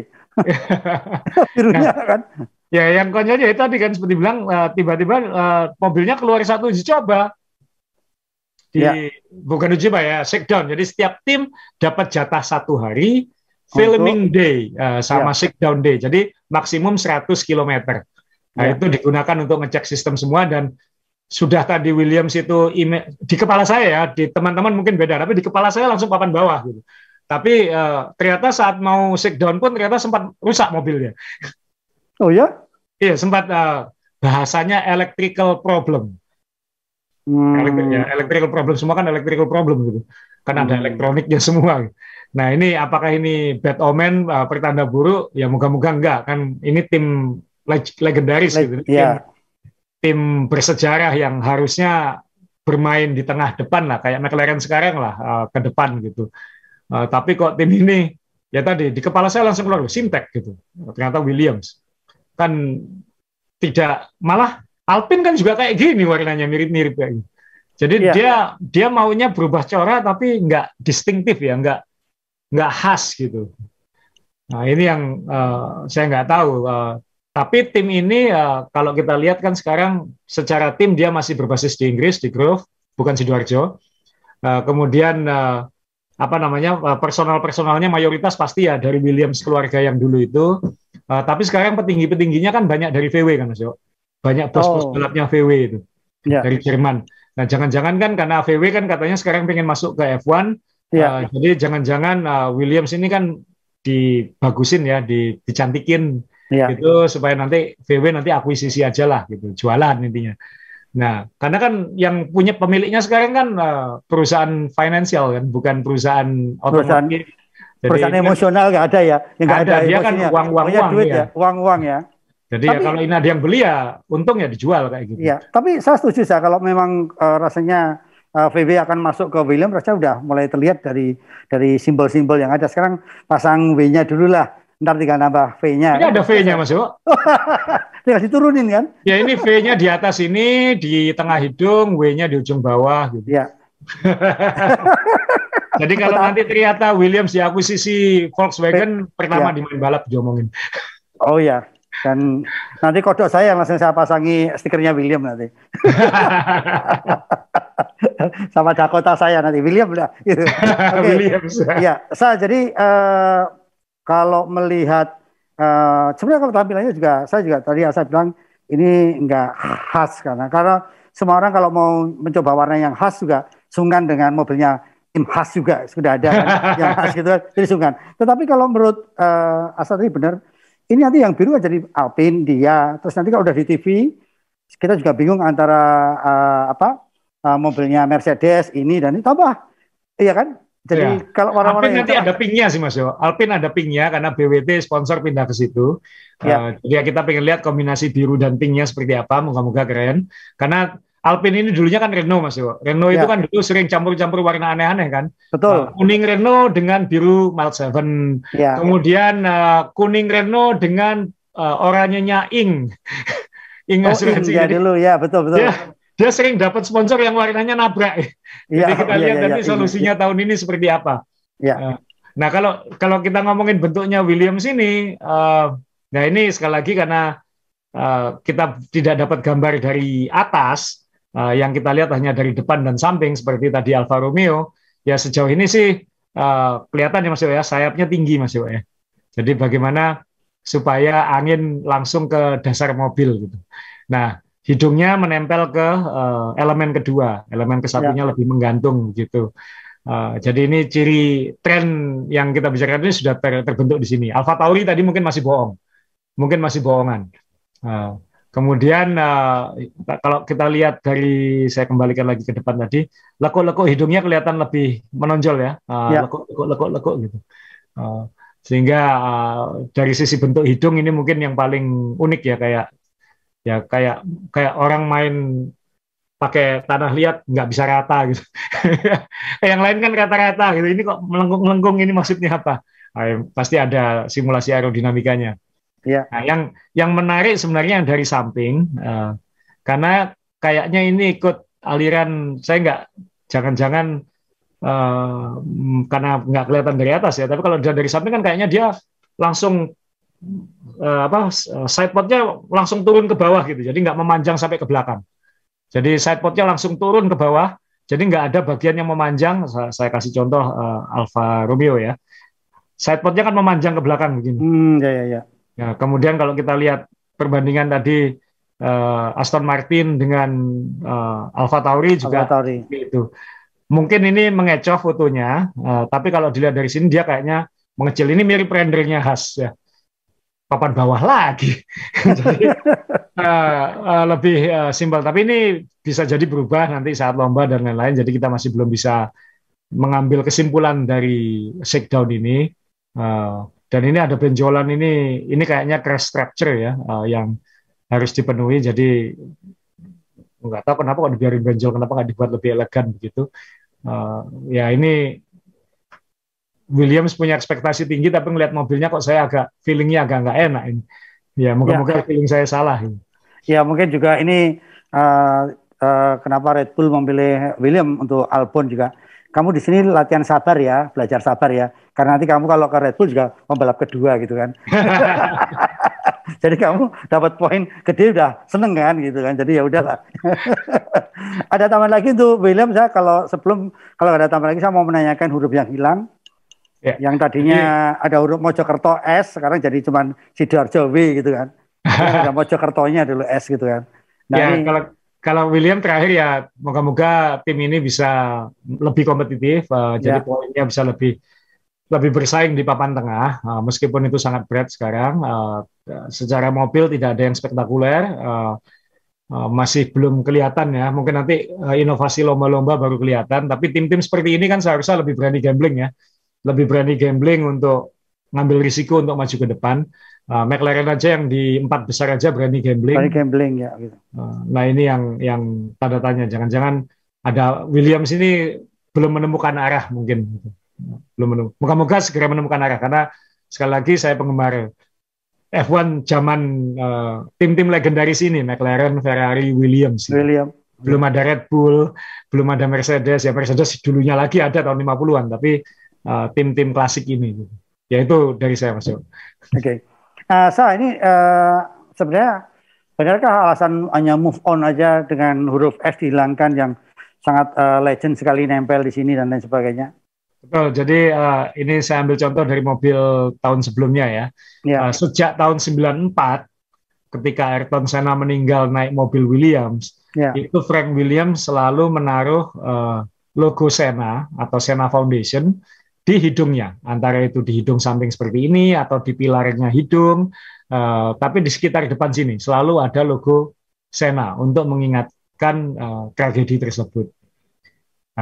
Speaker 2: Birunya nah, kan. Ya, yang konyolnya itu tadi kan seperti bilang eh, tiba-tiba uh, mobilnya keluar satu uji coba. Di ya. bukan uji coba ya, shakedown. Jadi setiap tim dapat jatah satu hari filming day uh, sama ya. shakedown day. Jadi maksimum 100 km. Nah, ya. itu digunakan untuk ngecek sistem semua dan sudah tadi Williams itu di kepala saya ya, di teman-teman mungkin beda, tapi di kepala saya langsung papan bawah gitu. Tapi uh, ternyata saat mau down pun ternyata sempat rusak mobilnya. Oh ya? Iya, sempat uh, bahasanya electrical problem. Hmm. electrical problem semua kan electrical problem gitu. Kan hmm. ada elektroniknya semua. Nah, ini apakah ini bad omen uh, pertanda buruk? Ya moga-moga enggak kan ini tim leg legendaris leg gitu. Yeah. Tim, tim bersejarah yang harusnya bermain di tengah depan lah kayak McLaren sekarang lah uh, ke depan gitu. Eh, tapi kok tim ini ya tadi di kepala saya langsung keluar Simtek gitu. Ternyata Williams kan tidak malah Alpin kan juga kayak gini warnanya mirip-mirip kayak gini. Jadi yeah. dia dia maunya berubah corak tapi nggak distintif ya, nggak nggak khas gitu. Nah ini yang uh, saya nggak tahu. Uh, tapi tim ini uh, kalau kita lihat kan sekarang secara tim dia masih berbasis di Inggris di Grove, bukan sidoarjo. Uh, kemudian uh, apa namanya eh, personal-personalnya mayoritas pasti ya dari Williams keluarga yang dulu itu. Uh, tapi sekarang petinggi-petingginya kan banyak dari VW kan Mas Yo. Banyak bos-bos gelapnya oh. VW itu. Yeah. Dari Jerman. Nah, jangan-jangan kan karena VW kan katanya sekarang pengen masuk ke F1. Yeah. Ya. Uh, jadi jangan-jangan uh, Williams ini kan dibagusin ya, di, dicantikin yeah. gitu supaya nanti VW nanti akuisisi aja lah gitu, jualan intinya. Nah, karena kan yang punya pemiliknya sekarang kan uh, perusahaan finansial kan, bukan perusahaan otomotif. Perusahaan, Jadi perusahaan kan, emosional nggak ada ya, nggak ada, ada dia kan uang uang uang duit ya, ya uang uang ya. Jadi ya tapi, ya kalau ini ada yang beli ya, untung ya dijual kayak gitu. Iya,
Speaker 1: tapi saya setuju saya kalau memang uh, rasanya uh, eh, VW akan masuk ke William rasanya udah mulai terlihat dari dari simbol-simbol yang ada sekarang pasang W-nya dulu lah Ntar tinggal nambah V-nya. Ini kan? ada V-nya Mas Yoko. tinggal diturunin kan?
Speaker 2: Ya ini V-nya di atas ini, di tengah hidung, W-nya di ujung bawah gitu. Ya. Jadi kalau nanti ternyata Williams di diakuisisi Volkswagen, v ya. pertama ya. di main balap diomongin. Oh ya,
Speaker 1: dan nanti kodok saya langsung saya pasangi stikernya William nanti. sama Dakota saya nanti William lah. Gitu. Okay. Williams. Ya, saya jadi uh, kalau melihat uh, sebenarnya kalau tampilannya juga saya juga tadi saya bilang ini enggak khas karena karena semua orang kalau mau mencoba warna yang khas juga sungkan dengan mobilnya tim khas juga sudah ada kan, yang khas gitu jadi sungkan. Tetapi kalau menurut uh, tadi benar ini nanti yang biru jadi Alpine dia terus nanti kalau udah di TV kita juga bingung antara uh, apa uh, mobilnya Mercedes ini dan ini tambah iya kan jadi ya. kalau orang-orang nanti
Speaker 2: ada pingnya sih Mas Yo. Alpin ada pingnya karena BWT sponsor pindah ke situ. Iya. Eh, ya. Uh, jadi kita pengen lihat kombinasi biru dan pingnya seperti apa. Moga-moga keren. Karena Alpin ini dulunya kan Renault Mas Yo. Renault ya. itu iya. kan dulu sering campur-campur warna aneh-aneh kan. Betul. Uh, kuning Renault dengan biru Mild Seven. Ya. Kemudian uh, kuning Renault dengan uh, oranyenya Ing. Ing oh, Ing ya dulu
Speaker 1: ya betul betul. Ya
Speaker 2: dia sering dapat sponsor yang warnanya nabrak. Ya, Jadi iya, kita ya, lihat ya, nanti ya, solusinya ya. tahun ini seperti apa. Ya. Nah kalau kalau kita ngomongin bentuknya Williams ini, uh, nah ini sekali lagi karena uh, kita tidak dapat gambar dari atas, uh, yang kita lihat hanya dari depan dan samping seperti tadi Alfa Romeo. Ya sejauh ini sih uh, kelihatan ya Mas Yo ya sayapnya tinggi Mas Yo ya. Jadi bagaimana supaya angin langsung ke dasar mobil gitu. Nah, hidungnya menempel ke uh, elemen kedua, elemen kesatunya ya. lebih menggantung gitu. Uh, jadi ini ciri tren yang kita bicarakan ini sudah ter terbentuk di sini. Alpha Tauri tadi mungkin masih bohong, mungkin masih bohongan. Uh, kemudian uh, kalau kita lihat dari saya kembalikan lagi ke depan tadi, lekuk-lekuk hidungnya kelihatan lebih menonjol ya, ya. lekuk lekuk lekuk lekuk gitu. Uh, sehingga uh, dari sisi bentuk hidung ini mungkin yang paling unik ya kayak ya kayak kayak orang main pakai tanah liat nggak bisa rata gitu. yang lain kan rata-rata gitu. Ini kok melengkung-melengkung ini maksudnya apa? Nah, pasti ada simulasi aerodinamikanya. Ya. Nah, yang yang menarik sebenarnya yang dari samping uh, karena kayaknya ini ikut aliran saya nggak jangan-jangan uh, karena nggak kelihatan dari atas ya. Tapi kalau dari samping kan kayaknya dia langsung uh, apa eh, sidepodnya langsung turun ke bawah gitu. Jadi nggak memanjang sampai ke belakang. Jadi sidepodnya langsung turun ke bawah. Jadi nggak ada bagian yang memanjang. Saya, saya kasih contoh uh, Alfa Romeo ya. Sidepodnya kan memanjang ke belakang begini. Hmm, ya, ya, ya. Ya, kemudian kalau kita lihat perbandingan tadi uh, Aston Martin dengan uh, Alfa Tauri juga Alfa Tauri. itu. Mungkin ini mengecoh fotonya, uh, tapi kalau dilihat dari sini dia kayaknya mengecil. Ini mirip rendernya khas ya papan bawah lagi. jadi uh, uh, lebih uh, simpel. Tapi ini bisa jadi berubah nanti saat lomba dan lain-lain. Jadi kita masih belum bisa mengambil kesimpulan dari shakedown ini. Uh, dan ini ada benjolan ini, ini kayaknya crash structure ya uh, yang harus dipenuhi. Jadi nggak tahu kenapa kok dibiarin benjol, kenapa nggak dibuat lebih elegan begitu. Uh, ya ini Williams punya ekspektasi tinggi tapi ngelihat mobilnya kok saya agak feelingnya agak nggak enak ini. Ya moga-moga ya. feeling saya salah. Ini.
Speaker 1: Ya mungkin juga ini uh, uh, kenapa Red Bull memilih William untuk Albon juga. Kamu di sini latihan sabar ya, belajar sabar ya. Karena nanti kamu kalau ke Red Bull juga membalap kedua gitu kan. Jadi kamu dapat poin gede udah seneng kan gitu kan. Jadi ya udahlah. ada tambahan lagi untuk William saya kalau sebelum kalau ada tambahan lagi saya mau menanyakan huruf yang hilang Ya. Yang tadinya jadi, ada huruf Mojokerto S, sekarang jadi cuma Sidoarjo W gitu kan.
Speaker 2: ada Mojokertonya dulu S gitu kan. Nah, ya, ini, kalau kalau William terakhir ya moga-moga tim ini bisa lebih kompetitif, uh, ya. jadi poinnya bisa lebih lebih bersaing di papan tengah, uh, meskipun itu sangat berat sekarang. Uh, secara mobil tidak ada yang spektakuler, uh, uh, masih belum kelihatan ya. Mungkin nanti uh, inovasi lomba-lomba baru kelihatan, tapi tim-tim seperti ini kan seharusnya lebih berani gambling ya lebih berani gambling untuk ngambil risiko untuk maju ke depan. Uh, McLaren aja yang di empat besar aja berani gambling. Berani gambling ya. Gitu. Uh, nah ini yang yang tanda tanya. Jangan-jangan ada Williams ini belum menemukan arah mungkin. Belum menemukan. Moga-moga segera menemukan arah karena sekali lagi saya penggemar F1 zaman uh, tim-tim legendaris ini McLaren, Ferrari, Williams. William. Belum ada Red Bull, belum ada Mercedes. Ya Mercedes dulunya lagi ada tahun 50-an tapi tim eh, tim-tim klasik ini. Gitu. Ya itu dari saya Mas Oke. Okay.
Speaker 1: Uh, so ini uh, sebenarnya benarkah alasan hanya move on aja dengan huruf S dihilangkan yang sangat uh, legend sekali nempel di sini dan lain sebagainya?
Speaker 2: Betul, jadi uh, ini saya ambil contoh dari mobil tahun sebelumnya ya. Yeah. Ya. Uh, sejak tahun 94, ketika Ayrton Senna meninggal naik mobil Williams, yeah. itu Frank Williams selalu menaruh uh, logo Senna atau Senna Foundation di hidungnya, antara itu di hidung samping seperti ini atau di pilarnya hidung, uh, tapi di sekitar depan sini selalu ada logo Sena untuk mengingatkan uh, tragedi tersebut.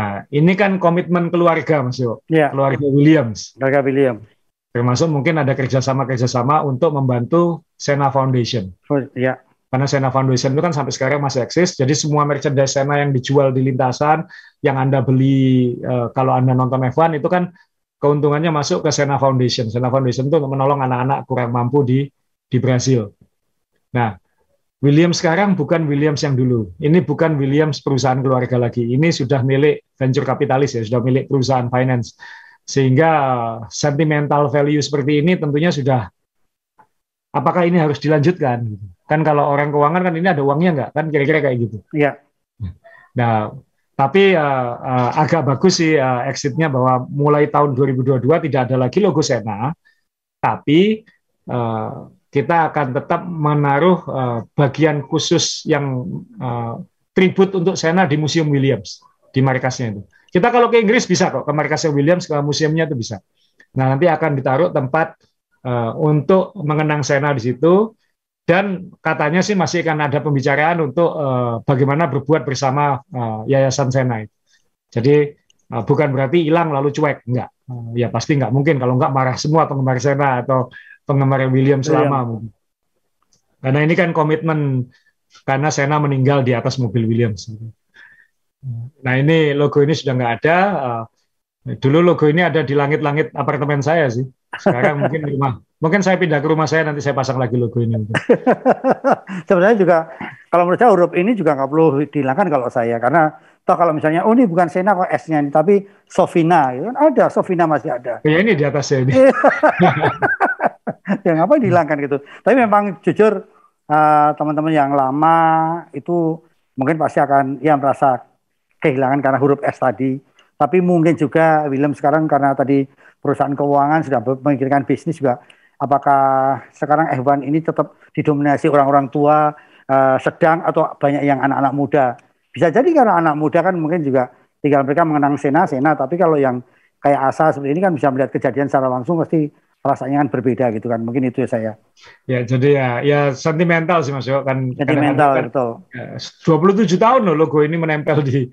Speaker 2: Nah, ini kan komitmen keluarga, Mas Yo, Ya. keluarga Williams. Keluarga Williams. Termasuk mungkin ada kerjasama-kerjasama untuk membantu Sena Foundation. Ya. Karena Sena Foundation itu kan sampai sekarang masih eksis, jadi semua merchandise Sena yang dijual di lintasan, yang Anda beli uh, kalau Anda nonton F1 itu kan keuntungannya masuk ke Sena Foundation. Sena Foundation itu untuk menolong anak-anak kurang mampu di di Brasil. Nah, William sekarang bukan Williams yang dulu. Ini bukan Williams perusahaan keluarga lagi. Ini sudah milik venture kapitalis ya, sudah milik perusahaan finance. Sehingga eh, sentimental value seperti ini tentunya sudah apakah ini harus dilanjutkan? Kan kalau orang keuangan kan ini ada uangnya nggak? Kan kira-kira kayak gitu. Iya. Nah, tapi uh, uh, agak bagus sih uh, exitnya bahwa mulai tahun 2022 tidak ada lagi logo Sena, tapi uh, kita akan tetap menaruh uh, bagian khusus yang uh, tribut untuk Sena di Museum Williams di markasnya itu. Kita kalau ke Inggris bisa kok ke markasnya Williams ke museumnya itu bisa. Nah nanti akan ditaruh tempat uh, untuk mengenang Sena di situ dan katanya sih masih akan ada pembicaraan untuk uh, bagaimana berbuat bersama uh, Yayasan Senai. Jadi uh, bukan berarti hilang lalu cuek, enggak. Uh, ya pasti enggak mungkin kalau enggak marah semua penggemar Sena atau penggemar William iya. selama Ya. Karena ini kan komitmen karena Sena meninggal di atas mobil William. Nah ini logo ini sudah enggak ada. Uh, dulu logo ini ada di langit-langit apartemen saya sih. Sekarang mungkin di rumah Mungkin saya pindah ke rumah saya nanti saya pasang lagi logo ini.
Speaker 1: Sebenarnya juga kalau menurut saya huruf ini juga nggak perlu dihilangkan kalau saya karena toh kalau misalnya oh ini bukan Sena kok S-nya ini tapi Sofina itu kan ada Sofina masih ada. Ya ini di atasnya ini. Yang apa dihilangkan gitu. Tapi memang jujur eh, teman-teman uh, yang lama itu mungkin pasti akan yang merasa kehilangan karena huruf S tadi. Tapi mungkin juga William sekarang karena tadi perusahaan keuangan sudah memikirkan bisnis juga apakah sekarang F1 ini tetap didominasi orang-orang tua uh, sedang atau banyak yang anak-anak muda bisa jadi karena anak muda kan mungkin juga tinggal mereka mengenang sena sena tapi kalau yang kayak asa seperti ini kan bisa melihat kejadian secara langsung pasti rasanya kan berbeda gitu kan mungkin itu ya saya
Speaker 2: ya jadi ya ya sentimental sih mas Yo kan sentimental kan, betul 27 eh, tahun loh logo ini menempel di,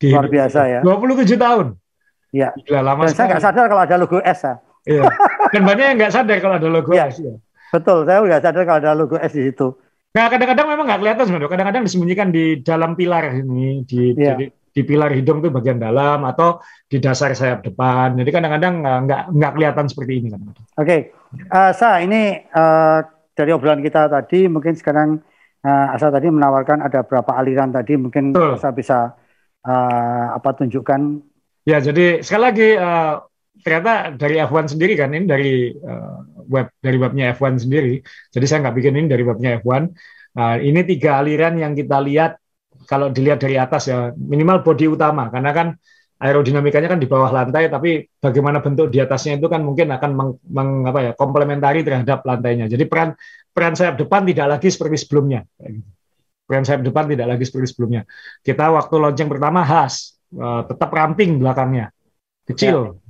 Speaker 2: di luar biasa ya 27 tahun Iya. Gila, lama Dan saya nggak sadar kalau ada logo S ya Iya. Dan banyak yang nggak sadar kalau ada logo iya. S. Ya.
Speaker 1: Betul, saya nggak sadar kalau ada logo S di
Speaker 2: situ. Nah, kadang-kadang memang nggak kelihatan sebenarnya. Kadang-kadang disembunyikan di dalam pilar ini, di, iya. di, di pilar hidung itu bagian dalam atau di dasar sayap depan. Jadi kadang-kadang nggak nggak kelihatan seperti ini. Oke, okay.
Speaker 1: uh, eh, Sa, ini uh, dari obrolan kita tadi, mungkin sekarang uh, Asa tadi menawarkan ada berapa aliran tadi, mungkin Betul. Asa bisa uh, apa tunjukkan.
Speaker 2: Ya, jadi sekali lagi uh, ternyata dari F1 sendiri kan ini dari uh, web dari webnya F1 sendiri. Jadi saya nggak bikin ini dari webnya F1. Uh, nah, ini tiga aliran yang kita lihat kalau dilihat dari atas ya minimal body utama karena kan aerodinamikanya kan di bawah lantai tapi bagaimana bentuk di atasnya itu kan mungkin akan meng, meng apa ya komplementari terhadap lantainya. Jadi peran peran sayap depan tidak lagi seperti sebelumnya. Peran sayap depan tidak lagi seperti sebelumnya. Kita waktu lonceng pertama khas uh, tetap ramping belakangnya kecil. Ya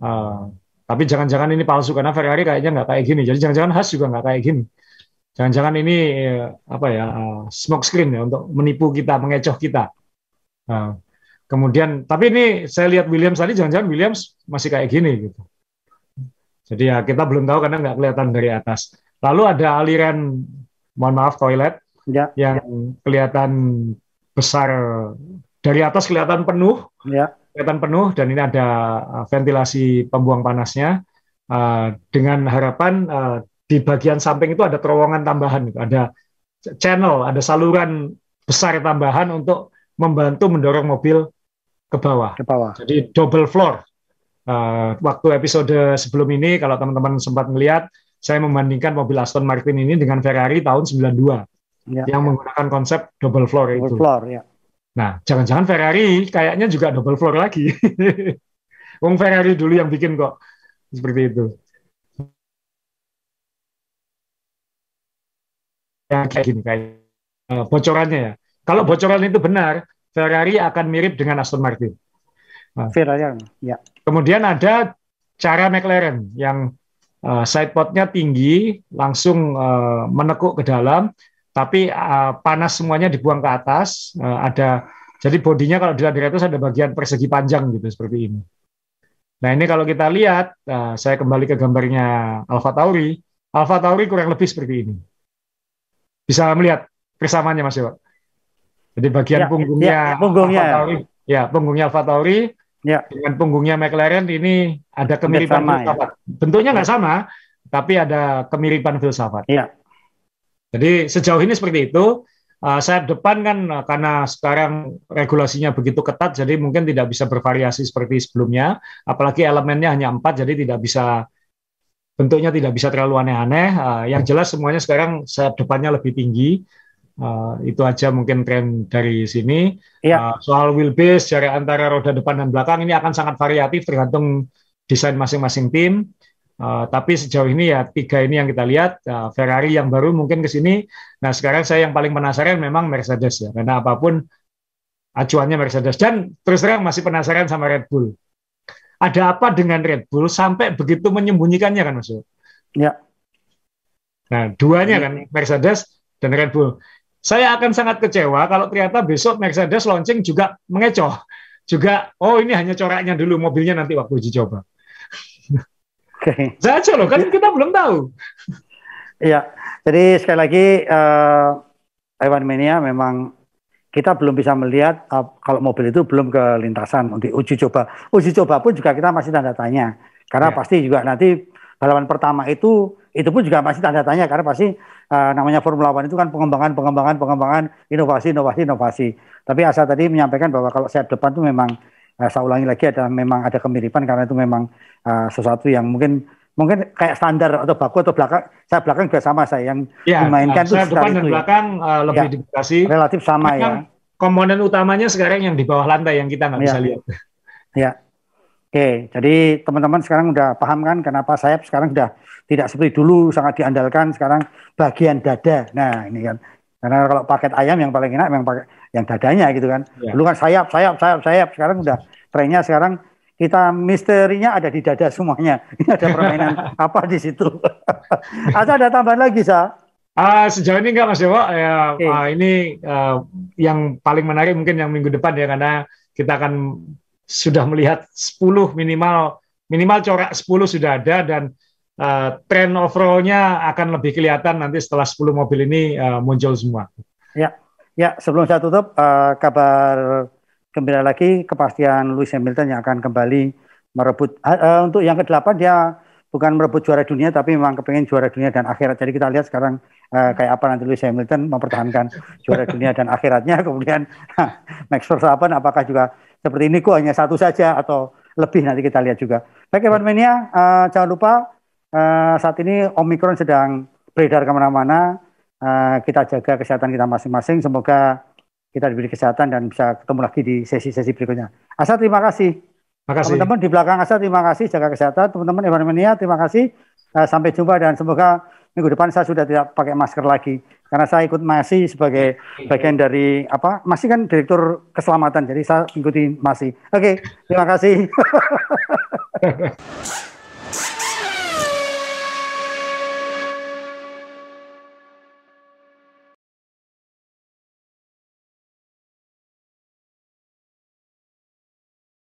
Speaker 2: Uh, tapi jangan-jangan ini palsu karena Ferrari kayaknya nggak kayak gini. Jadi jangan-jangan khas juga nggak kayak gini. Jangan-jangan ini eh, apa ya uh, smoke screen ya untuk menipu kita, mengecoh kita. Uh, kemudian tapi ini saya lihat Williams tadi jangan-jangan Williams masih kayak gini gitu. Jadi ya kita belum tahu karena nggak kelihatan dari atas. Lalu ada aliran mohon maaf toilet ya, yang ya. kelihatan besar dari atas kelihatan penuh. Ya kelihatan penuh dan ini ada uh, ventilasi pembuang panasnya uh, dengan harapan uh, di bagian samping itu ada terowongan tambahan, gitu. ada channel, ada saluran besar tambahan untuk membantu mendorong mobil ke bawah. Ke bawah. Jadi double floor. Uh, waktu episode sebelum ini kalau teman-teman sempat melihat saya membandingkan mobil Aston Martin ini dengan Ferrari tahun 92 ya, yang ya. menggunakan konsep double floor double itu. Floor, ya. Nah, jangan-jangan Ferrari kayaknya juga double floor lagi. Wong Ferrari dulu yang bikin kok seperti itu. Ya kayak gini kayak eh, bocorannya ya. Kalau bocoran itu benar, Ferrari akan mirip dengan Aston Martin. Nah. Ferrari, ya. Kemudian ada cara McLaren yang uh, sidepodnya tinggi, langsung uh, menekuk ke dalam, tapi uh, panas semuanya dibuang ke atas. Uh, ada jadi bodinya kalau dilihat dari atas ada bagian persegi panjang gitu seperti ini. Nah ini kalau kita lihat, uh, saya kembali ke gambarnya Alpha Tauri. Alpha Tauri kurang lebih seperti ini. Bisa melihat persamaannya Mas Pak. Jadi bagian ya, punggungnya, ya, punggungnya Alpha Tauri, ya punggungnya Alpha Tauri ya. dengan punggungnya McLaren ini ada kemiripan sama, filsafat. Ya. Bentuknya nggak ya. sama, tapi ada kemiripan filsafat. Ya. Jadi sejauh ini seperti itu. Uh, sayap depan kan uh, karena sekarang regulasinya begitu ketat, jadi mungkin tidak bisa bervariasi seperti sebelumnya. Apalagi elemennya hanya empat, jadi tidak bisa bentuknya tidak bisa terlalu aneh-aneh. Uh, yang jelas semuanya sekarang sayap depannya lebih tinggi. Uh, itu aja mungkin tren dari sini. Ya. Uh, soal wheelbase jarak antara roda depan dan belakang ini akan sangat variatif tergantung desain masing-masing tim. Eh, tapi sejauh ini ya tiga ini yang kita lihat uh, Ferrari yang baru mungkin ke sini. Nah sekarang saya yang paling penasaran memang Mercedes ya karena apapun acuannya Mercedes dan terus terang masih penasaran sama Red Bull. Ada apa dengan Red Bull sampai begitu menyembunyikannya kan Mas? Ya. Nah duanya ya. kan Mercedes dan Red Bull. Saya akan sangat kecewa kalau ternyata besok Mercedes launching juga mengecoh juga oh ini hanya coraknya dulu mobilnya nanti waktu uji coba. Okay. loh, kan kita belum tahu. Iya,
Speaker 1: jadi sekali lagi uh, Iwan Mania memang kita belum bisa melihat uh, kalau mobil itu belum ke lintasan untuk uji coba. Uji coba pun juga kita masih tanda tanya, karena yeah. pasti juga nanti balapan pertama itu itu pun juga masih tanda tanya karena pasti uh, namanya Formula One itu kan pengembangan, pengembangan, pengembangan, inovasi, inovasi, inovasi. Tapi Asa tadi menyampaikan bahwa kalau saya depan itu memang uh, saya ulangi lagi adalah memang ada kemiripan karena itu memang uh, sesuatu yang mungkin mungkin kayak standar atau baku atau belakang saya belakang juga sama saya yang ya, dimainkan nah, itu saya depan dan ya. belakang
Speaker 2: uh, lebih ya, dikasih relatif sama ya komponen utamanya sekarang yang di bawah lantai yang kita nggak ya. bisa lihat
Speaker 1: ya Oke, jadi teman-teman sekarang udah paham kan kenapa sayap sekarang sudah tidak seperti dulu sangat diandalkan sekarang bagian dada. Nah, ini kan. Karena kalau paket ayam yang paling enak memang pakai yang dadanya gitu kan. Ya. Dulu kan sayap, sayap, sayap, sayap. Sekarang udah trennya sekarang kita misterinya ada di dada semuanya. Ini
Speaker 2: ada permainan apa di situ?
Speaker 1: Atau ada tambahan lagi, Sa?
Speaker 2: Uh, sejauh ini enggak Mas Dewa. Ya, okay. uh, ini uh, yang paling menarik mungkin yang minggu depan ya karena kita akan sudah melihat 10 minimal minimal corak 10 sudah ada dan uh, tren overallnya akan lebih kelihatan nanti setelah 10 mobil ini uh, muncul semua.
Speaker 1: Ya. Ya, sebelum saya tutup, uh, kabar gembira lagi kepastian Lewis Hamilton yang akan kembali merebut uh, untuk yang ke-8 dia bukan merebut juara dunia tapi memang kepengen juara dunia dan akhirat. Jadi kita lihat sekarang uh, kayak apa nanti Lewis Hamilton mempertahankan juara dunia dan akhiratnya kemudian nah, Max Verstappen apakah juga seperti ini kok hanya satu saja atau lebih nanti kita lihat juga. Baik Evan Mania, uh, jangan lupa uh, saat ini Omicron sedang beredar kemana-mana uh, kita jaga kesehatan kita masing-masing. Semoga kita diberi kesehatan dan bisa ketemu lagi di sesi-sesi berikutnya. Asa terima kasih. Teman-teman di belakang Asa terima kasih jaga kesehatan. Teman-teman Evan Mania terima kasih. Uh, sampai jumpa dan semoga minggu depan saya sudah tidak pakai masker lagi karena saya ikut masih sebagai bagian dari apa masih kan direktur keselamatan jadi saya ikuti masih oke okay, terima kasih